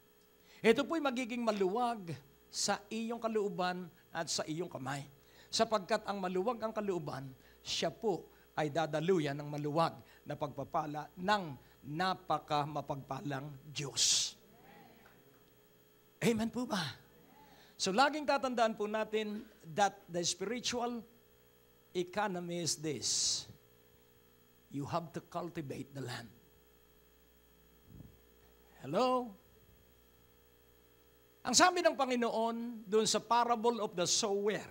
Ito po'y magiging maluwag sa iyong kalooban at sa iyong kamay. Sapagkat ang maluwag ang kalooban, siya po ay dadaluyan ng maluwag na pagpapala ng napaka mapagpalang Diyos. Amen po ba? So laging tatandaan po natin that the spiritual economy is this. You have to cultivate the land. Hello? Ang sabi ng Panginoon doon sa parable of the sower.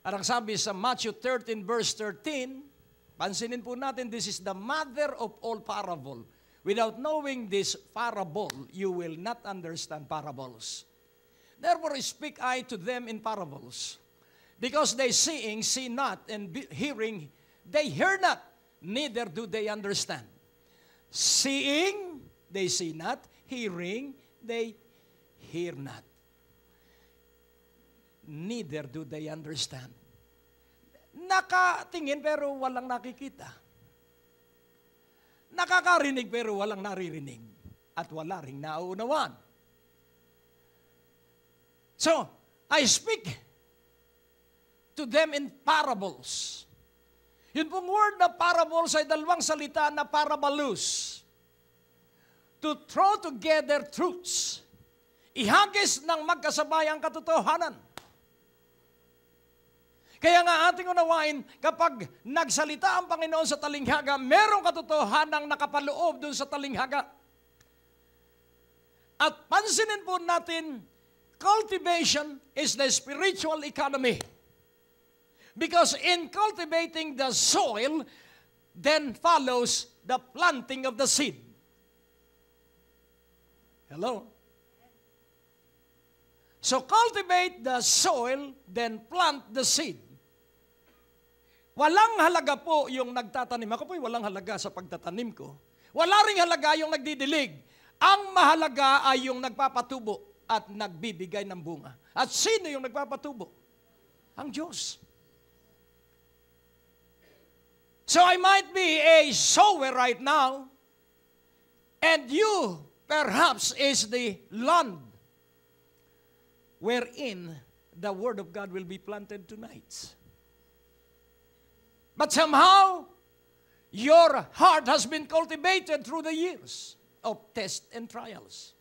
At ang sabi sa Matthew 13 verse 13, pansinin po natin, this is the mother of all parable. Without knowing this parable, you will not understand parables. Therefore speak I to them in parables, because they seeing see not, and hearing they hear not, neither do they understand. Seeing, they see not. Hearing, they hear not. Neither do they understand. Nakatingin pero walang nakikita. Nakakarinig pero walang naririnig at wala ring nauunawan. So, I speak to them in parables. Yun pong word na parables ay dalawang salita na parabalus. To throw together truths. Ihagis ng magkasabay ang katotohanan kaya nga ating unawain, kapag nagsalita ang Panginoon sa talinghaga, merong katotohanang nakapaloob dun sa talinghaga. At pansinin po natin, cultivation is the spiritual economy. Because in cultivating the soil, then follows the planting of the seed. Hello? So cultivate the soil, then plant the seed. Walang halaga po yung nagtatanim. Ako po'y walang halaga sa pagtatanim ko. Wala rin halaga yung nagdidilig. Ang mahalaga ay yung nagpapatubo at nagbibigay ng bunga. At sino yung nagpapatubo? Ang Diyos. So I might be a sower right now, and you perhaps is the land wherein the Word of God will be planted tonight. But somehow, your heart has been cultivated through the years of tests and trials.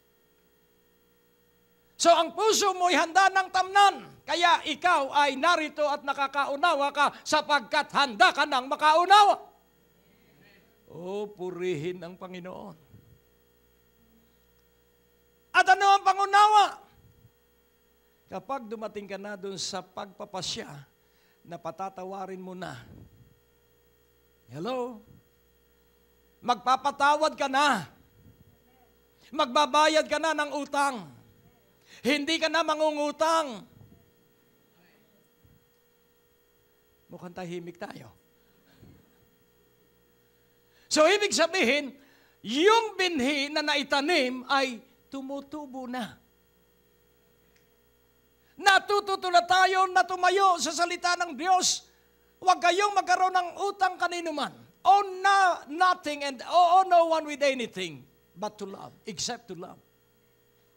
So ang puso mo'y handa ng tamnan. Kaya ikaw ay narito at nakakaunawa ka sapagkat handa ka ng makaunawa. O, oh, purihin ang Panginoon. At ano ang pangunawa? Kapag dumating ka na doon sa pagpapasya, na patatawarin mo na Hello? Magpapatawad ka na. Magbabayad ka na ng utang. Hindi ka na mangungutang. Mukhang tahimik tayo. So, ibig sabihin, yung binhi na naitanim ay tumutubo na. Natututo na tayo na tumayo sa salita ng Diyos Huwag kayong magkaroon ng utang kanino man. Owe no, nothing and oh, no one with anything but to love, except to love.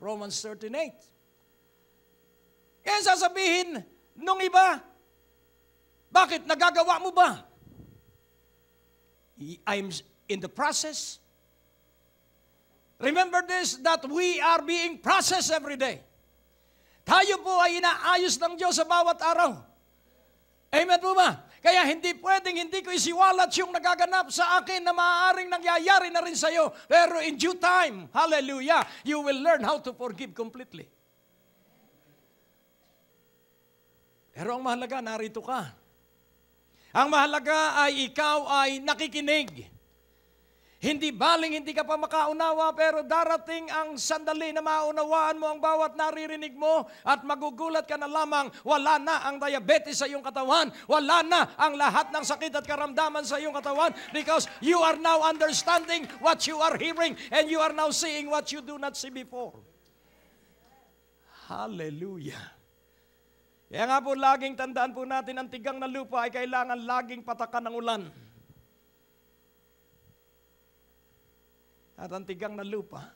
Romans 13.8 Kaya sasabihin nung iba, bakit? Nagagawa mo ba? I'm in the process. Remember this, that we are being processed every day. Tayo po ay inaayos ng Diyos sa bawat araw. Amen po ba? Kaya hindi pwedeng hindi ko isiwalat yung nagaganap sa akin na maaaring nangyayari na rin sa iyo. Pero in due time, hallelujah, you will learn how to forgive completely. Pero ang mahalaga, narito ka. Ang mahalaga ay ikaw ay nakikinig hindi baling hindi ka pa makaunawa pero darating ang sandali na maunawaan mo ang bawat naririnig mo at magugulat ka na lamang wala na ang diabetes sa iyong katawan. Wala na ang lahat ng sakit at karamdaman sa iyong katawan because you are now understanding what you are hearing and you are now seeing what you do not see before. Hallelujah. Kaya nga po laging tandaan po natin ang tigang na lupa ay kailangan laging patakan ng ulan. at ang tigang na lupa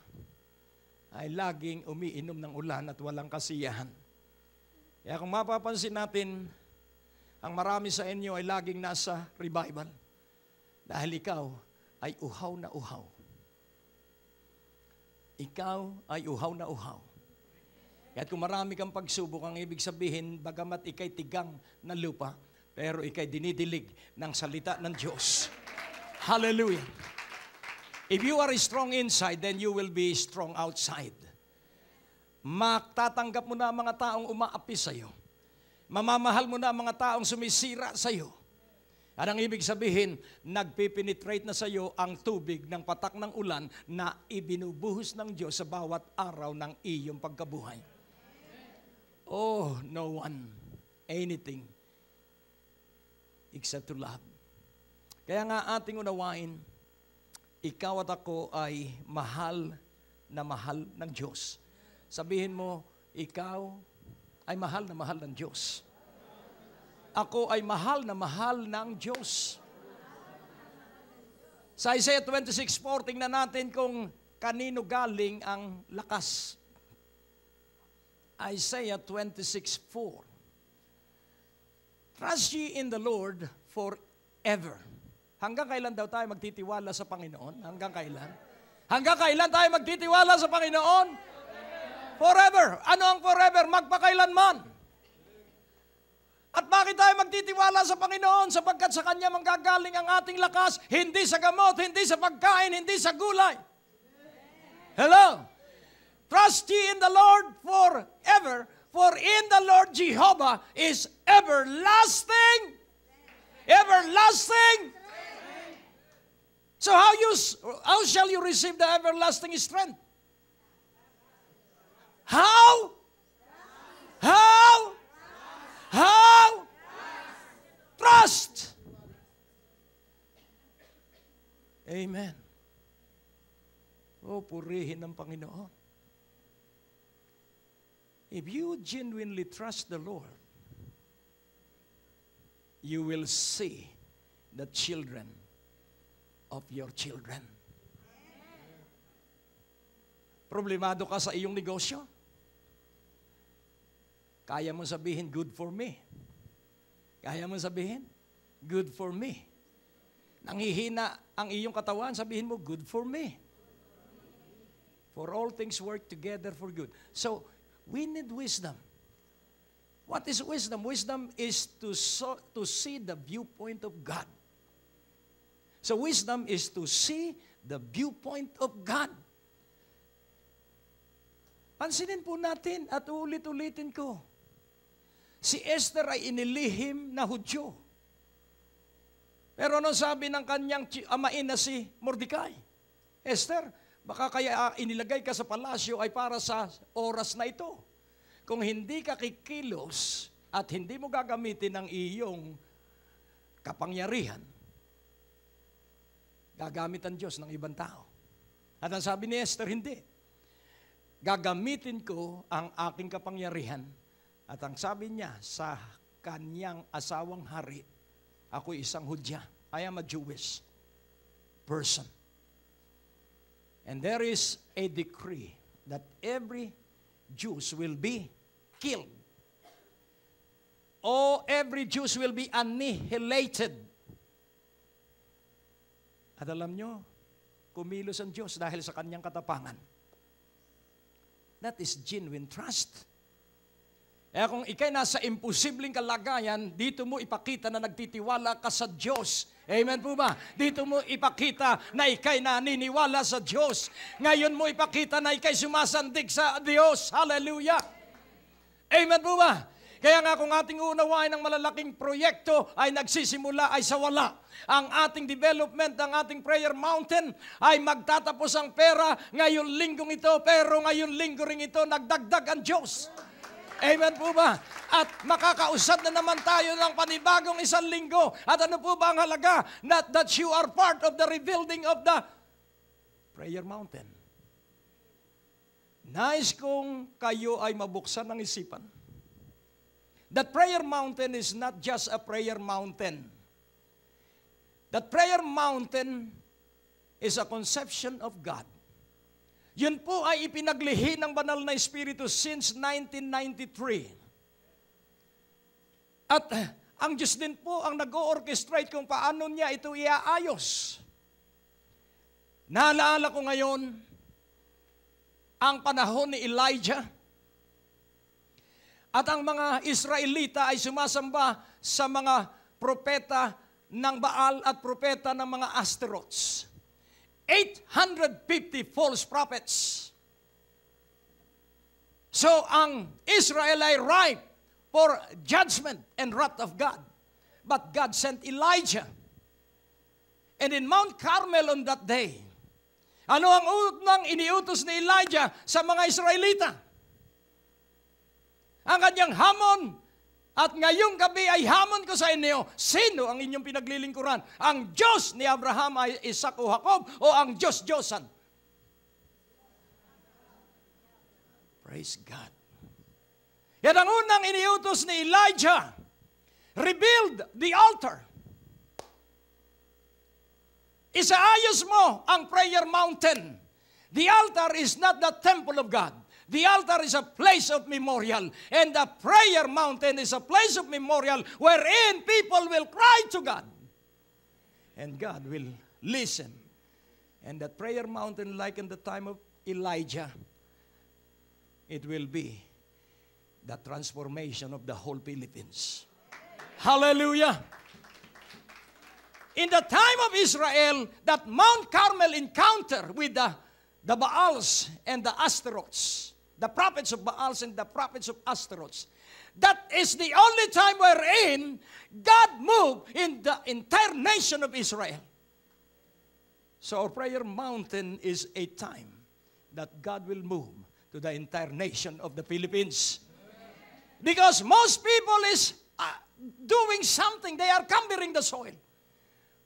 ay laging umiinom ng ulan at walang kasiyahan. Kaya kung mapapansin natin, ang marami sa inyo ay laging nasa revival dahil ikaw ay uhaw na uhaw. Ikaw ay uhaw na uhaw. Kaya't kung marami kang pagsubok, ang ibig sabihin, bagamat ikay tigang na lupa, pero ikay dinidilig ng salita ng Diyos. Hallelujah! If you are strong inside, then you will be strong outside. Matatanggap mo na ang mga taong umaapi sa iyo. Mamamahal mo na ang mga taong sumisira sa iyo. At ang ibig sabihin, nagpipenetrate na sa iyo ang tubig ng patak ng ulan na ibinubuhos ng Diyos sa bawat araw ng iyong pagkabuhay. Oh, no one, anything, except to love. Kaya nga ating unawain, ikaw at ako ay mahal na mahal ng Diyos. Sabihin mo, ikaw ay mahal na mahal ng Diyos. Ako ay mahal na mahal ng Diyos. Sa Isaiah 26.4, tingnan natin kung kanino galing ang lakas. Isaiah 26.4 Trust ye in the Lord forever. Hanggang kailan daw tayo magtitiwala sa Panginoon? Hanggang kailan? Hanggang kailan tayo magtitiwala sa Panginoon? Forever. Ano ang forever? Magpakailanman. At bakit tayo magtitiwala sa Panginoon? Sapagkat sa Kanya manggagaling ang ating lakas, hindi sa gamot, hindi sa pagkain, hindi sa gulay. Hello? Trust ye in the Lord forever, for in the Lord Jehovah is everlasting, everlasting So how, you, how shall you receive the everlasting strength? How? How? How? Trust. Amen. Oh, purihin ng Panginoon. If you genuinely trust the Lord, you will see the children of your children. Problemado ka sa iyong negosyo? Kaya mo sabihin, good for me. Kaya mo sabihin, good for me. Nanghihina ang iyong katawan, sabihin mo, good for me. For all things work together for good. So, we need wisdom. What is wisdom? Wisdom is to, so, to see the viewpoint of God. So wisdom is to see the viewpoint of God. Pansinin po natin at ulit-ulitin ko. Si Esther ay inilihim na Hudyo. Pero ano sabi ng kanyang amain na si Mordecai? Esther, baka kaya inilagay ka sa palasyo ay para sa oras na ito. Kung hindi ka kikilos at hindi mo gagamitin ang iyong kapangyarihan, Gagamit ang Diyos ng ibang tao. At ang sabi ni Esther, hindi. Gagamitin ko ang aking kapangyarihan. At ang sabi niya sa kanyang asawang hari, ako isang Hudya. I am a Jewish person. And there is a decree that every Jews will be killed. Or oh, every Jews will be annihilated at alam nyo, kumilos ang Diyos dahil sa kanyang katapangan. That is genuine trust. E kung ikay nasa imposibleng kalagayan, dito mo ipakita na nagtitiwala ka sa Diyos. Amen po ba? Dito mo ipakita na ikay naniniwala sa Diyos. Ngayon mo ipakita na ikay sumasandig sa Diyos. Hallelujah! Amen po ba? Kaya nga kung ating unawain ng malalaking proyekto ay nagsisimula ay sa wala. Ang ating development, ang ating prayer mountain ay magtatapos ang pera ngayon linggong ito pero ngayon linggo ring ito nagdagdag ang Diyos. Amen po ba? At makakausad na naman tayo ng panibagong isang linggo. At ano po ba ang halaga? Not that you are part of the rebuilding of the prayer mountain. Nais kong kayo ay mabuksan ng isipan That prayer mountain is not just a prayer mountain. That prayer mountain is a conception of God. Yun po ay ipinaglihi ng banal na Espiritu since 1993. At eh, ang Diyos din po ang nag-orchestrate kung paano niya ito iaayos. Naalala ko ngayon ang panahon ni Elijah at ang mga Israelita ay sumasamba sa mga propeta ng Baal at propeta ng mga Asteroths. 850 false prophets. So ang Israel ay ripe for judgment and wrath of God. But God sent Elijah. And in Mount Carmel on that day, ano ang utot iniutos ni Elijah sa mga Israelita? ang kanyang hamon. At ngayong gabi ay hamon ko sa inyo, sino ang inyong pinaglilingkuran? Ang Diyos ni Abraham, ay Isaac o Jacob o ang Diyos Diyosan? Praise God. Yan ang unang iniutos ni Elijah. Rebuild the altar. Isaayos mo ang prayer mountain. The altar is not the temple of God. The altar is a place of memorial, and the prayer mountain is a place of memorial wherein people will cry to God, and God will listen. And that prayer mountain, like in the time of Elijah, it will be the transformation of the whole Philippines. Hallelujah. In the time of Israel, that Mount Carmel encounter with the, the Baals and the Asteroids. the prophets of Baals and the prophets of Astaroth. That is the only time wherein God moved in the entire nation of Israel. So our prayer mountain is a time that God will move to the entire nation of the Philippines. Because most people is uh, doing something. They are cumbering the soil.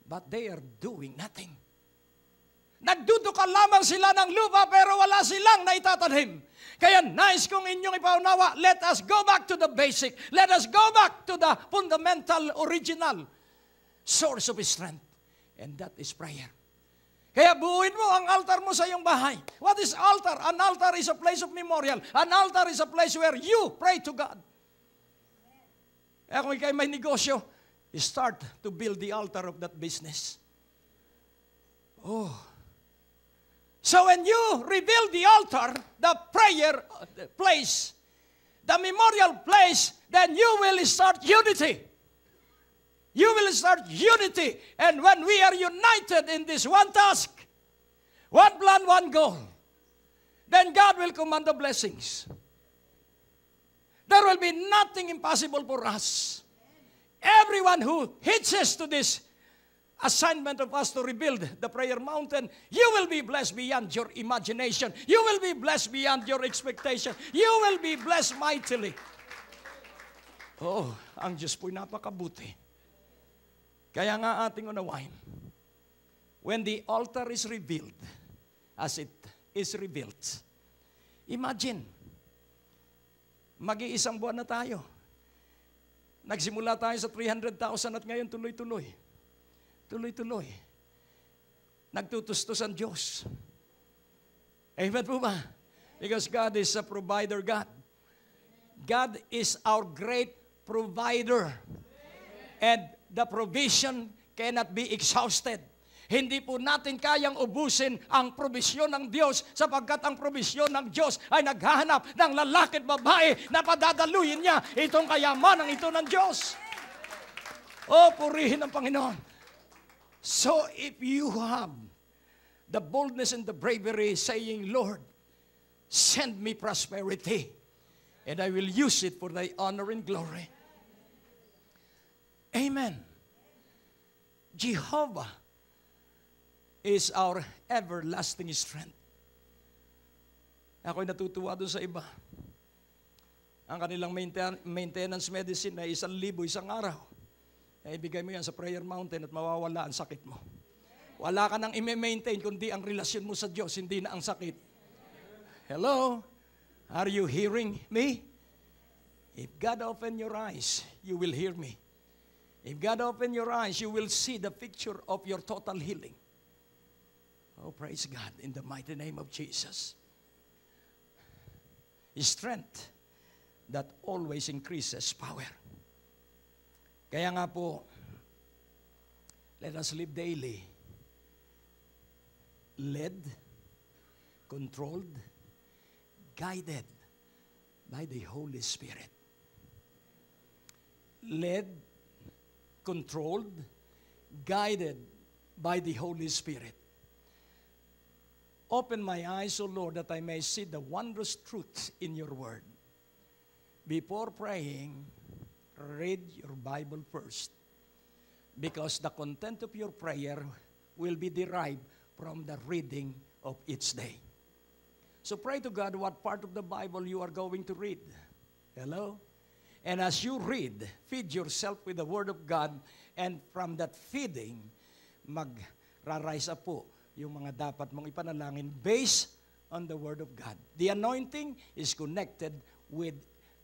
But they are doing nothing. Nagdudukan lamang sila ng lupa pero wala silang naitatanim. Kaya nais kong inyong ipaunawa, let us go back to the basic. Let us go back to the fundamental, original source of strength. And that is prayer. Kaya buuin mo ang altar mo sa iyong bahay. What is altar? An altar is a place of memorial. An altar is a place where you pray to God. Kaya eh, kung ikay may negosyo, start to build the altar of that business. Oh, So when you rebuild the altar, the prayer uh, place, the memorial place, then you will start unity. You will start unity. And when we are united in this one task, one plan, one goal, then God will command the blessings. There will be nothing impossible for us. Everyone who hitches to this assignment of us to rebuild the prayer mountain, you will be blessed beyond your imagination. You will be blessed beyond your expectation. You will be blessed mightily. Oh, ang Diyos po'y napakabuti. Kaya nga ating unawain, when the altar is revealed, as it is revealed, imagine, mag-iisang buwan na tayo. Nagsimula tayo sa 300,000 at ngayon tuloy-tuloy. Tuloy-tuloy. Nagtutustos ang Diyos. Amen po ba? Because God is a provider God. God is our great provider. And the provision cannot be exhausted. Hindi po natin kayang ubusin ang probisyon ng Diyos sapagkat ang probisyon ng Diyos ay naghahanap ng lalaki at babae na padadaluyin niya itong kayamanang ito ng Diyos. O, oh, purihin ang Panginoon. So if you have the boldness and the bravery saying, Lord, send me prosperity and I will use it for thy honor and glory. Amen. Jehovah is our everlasting strength. Ako'y natutuwa doon sa iba. Ang kanilang maintenance medicine ay isang libo isang araw na eh, ibigay mo yan sa prayer mountain at mawawala ang sakit mo. Wala ka nang i-maintain kundi ang relasyon mo sa Diyos, hindi na ang sakit. Hello? Are you hearing me? If God open your eyes, you will hear me. If God open your eyes, you will see the picture of your total healing. Oh, praise God in the mighty name of Jesus. Strength that always increases power. Kaya nga po, let us live daily. Led, controlled, guided by the Holy Spirit. Led, controlled, guided by the Holy Spirit. Open my eyes, O Lord, that I may see the wondrous truth in your word. Before praying, read your Bible first because the content of your prayer will be derived from the reading of each day. So pray to God what part of the Bible you are going to read. Hello? And as you read, feed yourself with the Word of God and from that feeding, mag-rise up po yung mga dapat mong ipanalangin based on the Word of God. The anointing is connected with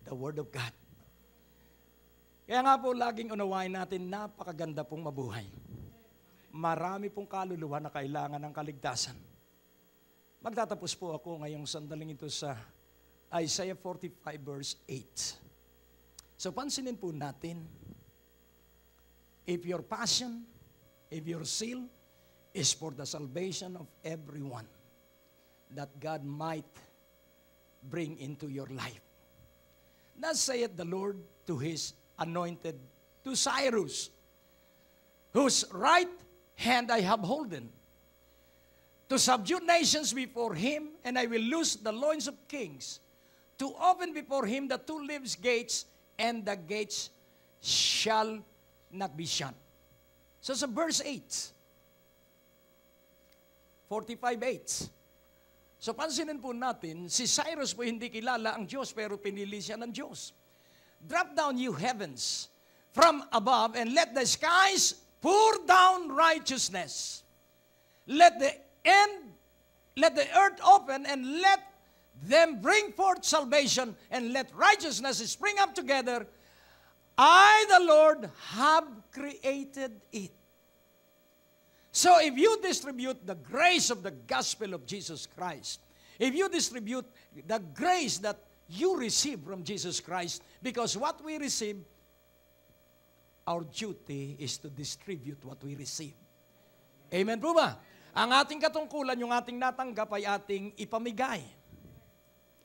the Word of God. Kaya nga po, laging unawain natin, napakaganda pong mabuhay. Marami pong kaluluwa na kailangan ng kaligtasan. Magtatapos po ako ngayong sandaling ito sa Isaiah 45 verse 8. So pansinin po natin, if your passion, if your zeal is for the salvation of everyone that God might bring into your life. Thus saith the Lord to His anointed to Cyrus, whose right hand I have holden, to subdue nations before him, and I will loose the loins of kings, to open before him the two lives gates, and the gates shall not be shut. So sa verse 8, 45.8. So pansinin po natin, si Cyrus po hindi kilala ang Diyos pero pinili siya ng Diyos. Drop down, you heavens, from above, and let the skies pour down righteousness. Let the end, let the earth open, and let them bring forth salvation, and let righteousness spring up together. I, the Lord, have created it. So if you distribute the grace of the gospel of Jesus Christ, if you distribute the grace that you receive from Jesus Christ because what we receive, our duty is to distribute what we receive. Amen po ba? Ang ating katungkulan, yung ating natanggap ay ating ipamigay.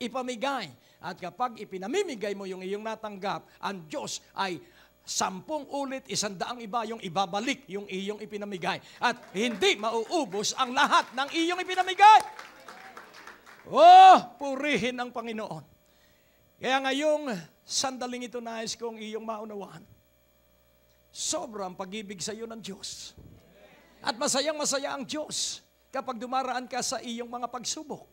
Ipamigay. At kapag ipinamimigay mo yung iyong natanggap, ang Diyos ay sampung ulit, isandaang iba yung ibabalik yung iyong ipinamigay. At hindi mauubos ang lahat ng iyong ipinamigay. Oh, purihin ang Panginoon. Kaya ngayong sandaling ito nais kong iyong maunawaan. Sobrang pag-ibig sa iyo ng Diyos. At masayang masaya ang Diyos kapag dumaraan ka sa iyong mga pagsubok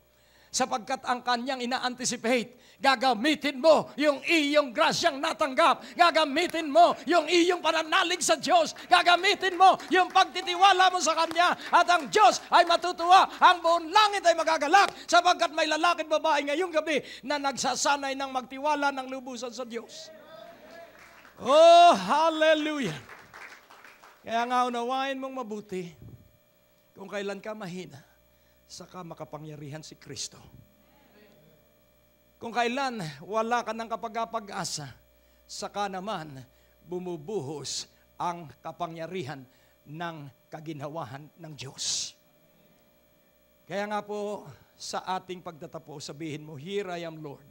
sapagkat ang kanyang ina-anticipate. Gagamitin mo yung iyong grasyang natanggap. Gagamitin mo yung iyong pananalig sa Diyos. Gagamitin mo yung pagtitiwala mo sa Kanya. At ang Diyos ay matutuwa. Ang buong langit ay magagalak sapagkat may lalaki at babae ngayong gabi na nagsasanay ng magtiwala ng lubusan sa Diyos. Oh, hallelujah! Kaya nga unawain mong mabuti kung kailan ka mahina saka makapangyarihan si Kristo. Kung kailan wala ka ng kapagapag-asa, saka naman bumubuhos ang kapangyarihan ng kaginawahan ng Diyos. Kaya nga po, sa ating pagtatapos, sabihin mo, Here I am, Lord.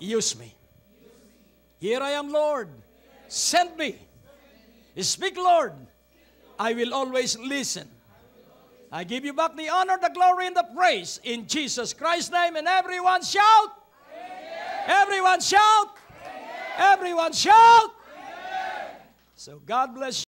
Use me. Here I am, Lord. Send me. Speak, Lord. I will always listen. I give you back the honor, the glory, and the praise. In Jesus Christ's name. And everyone shout. Amen. Everyone shout. Amen. Everyone shout. Amen. So God bless you.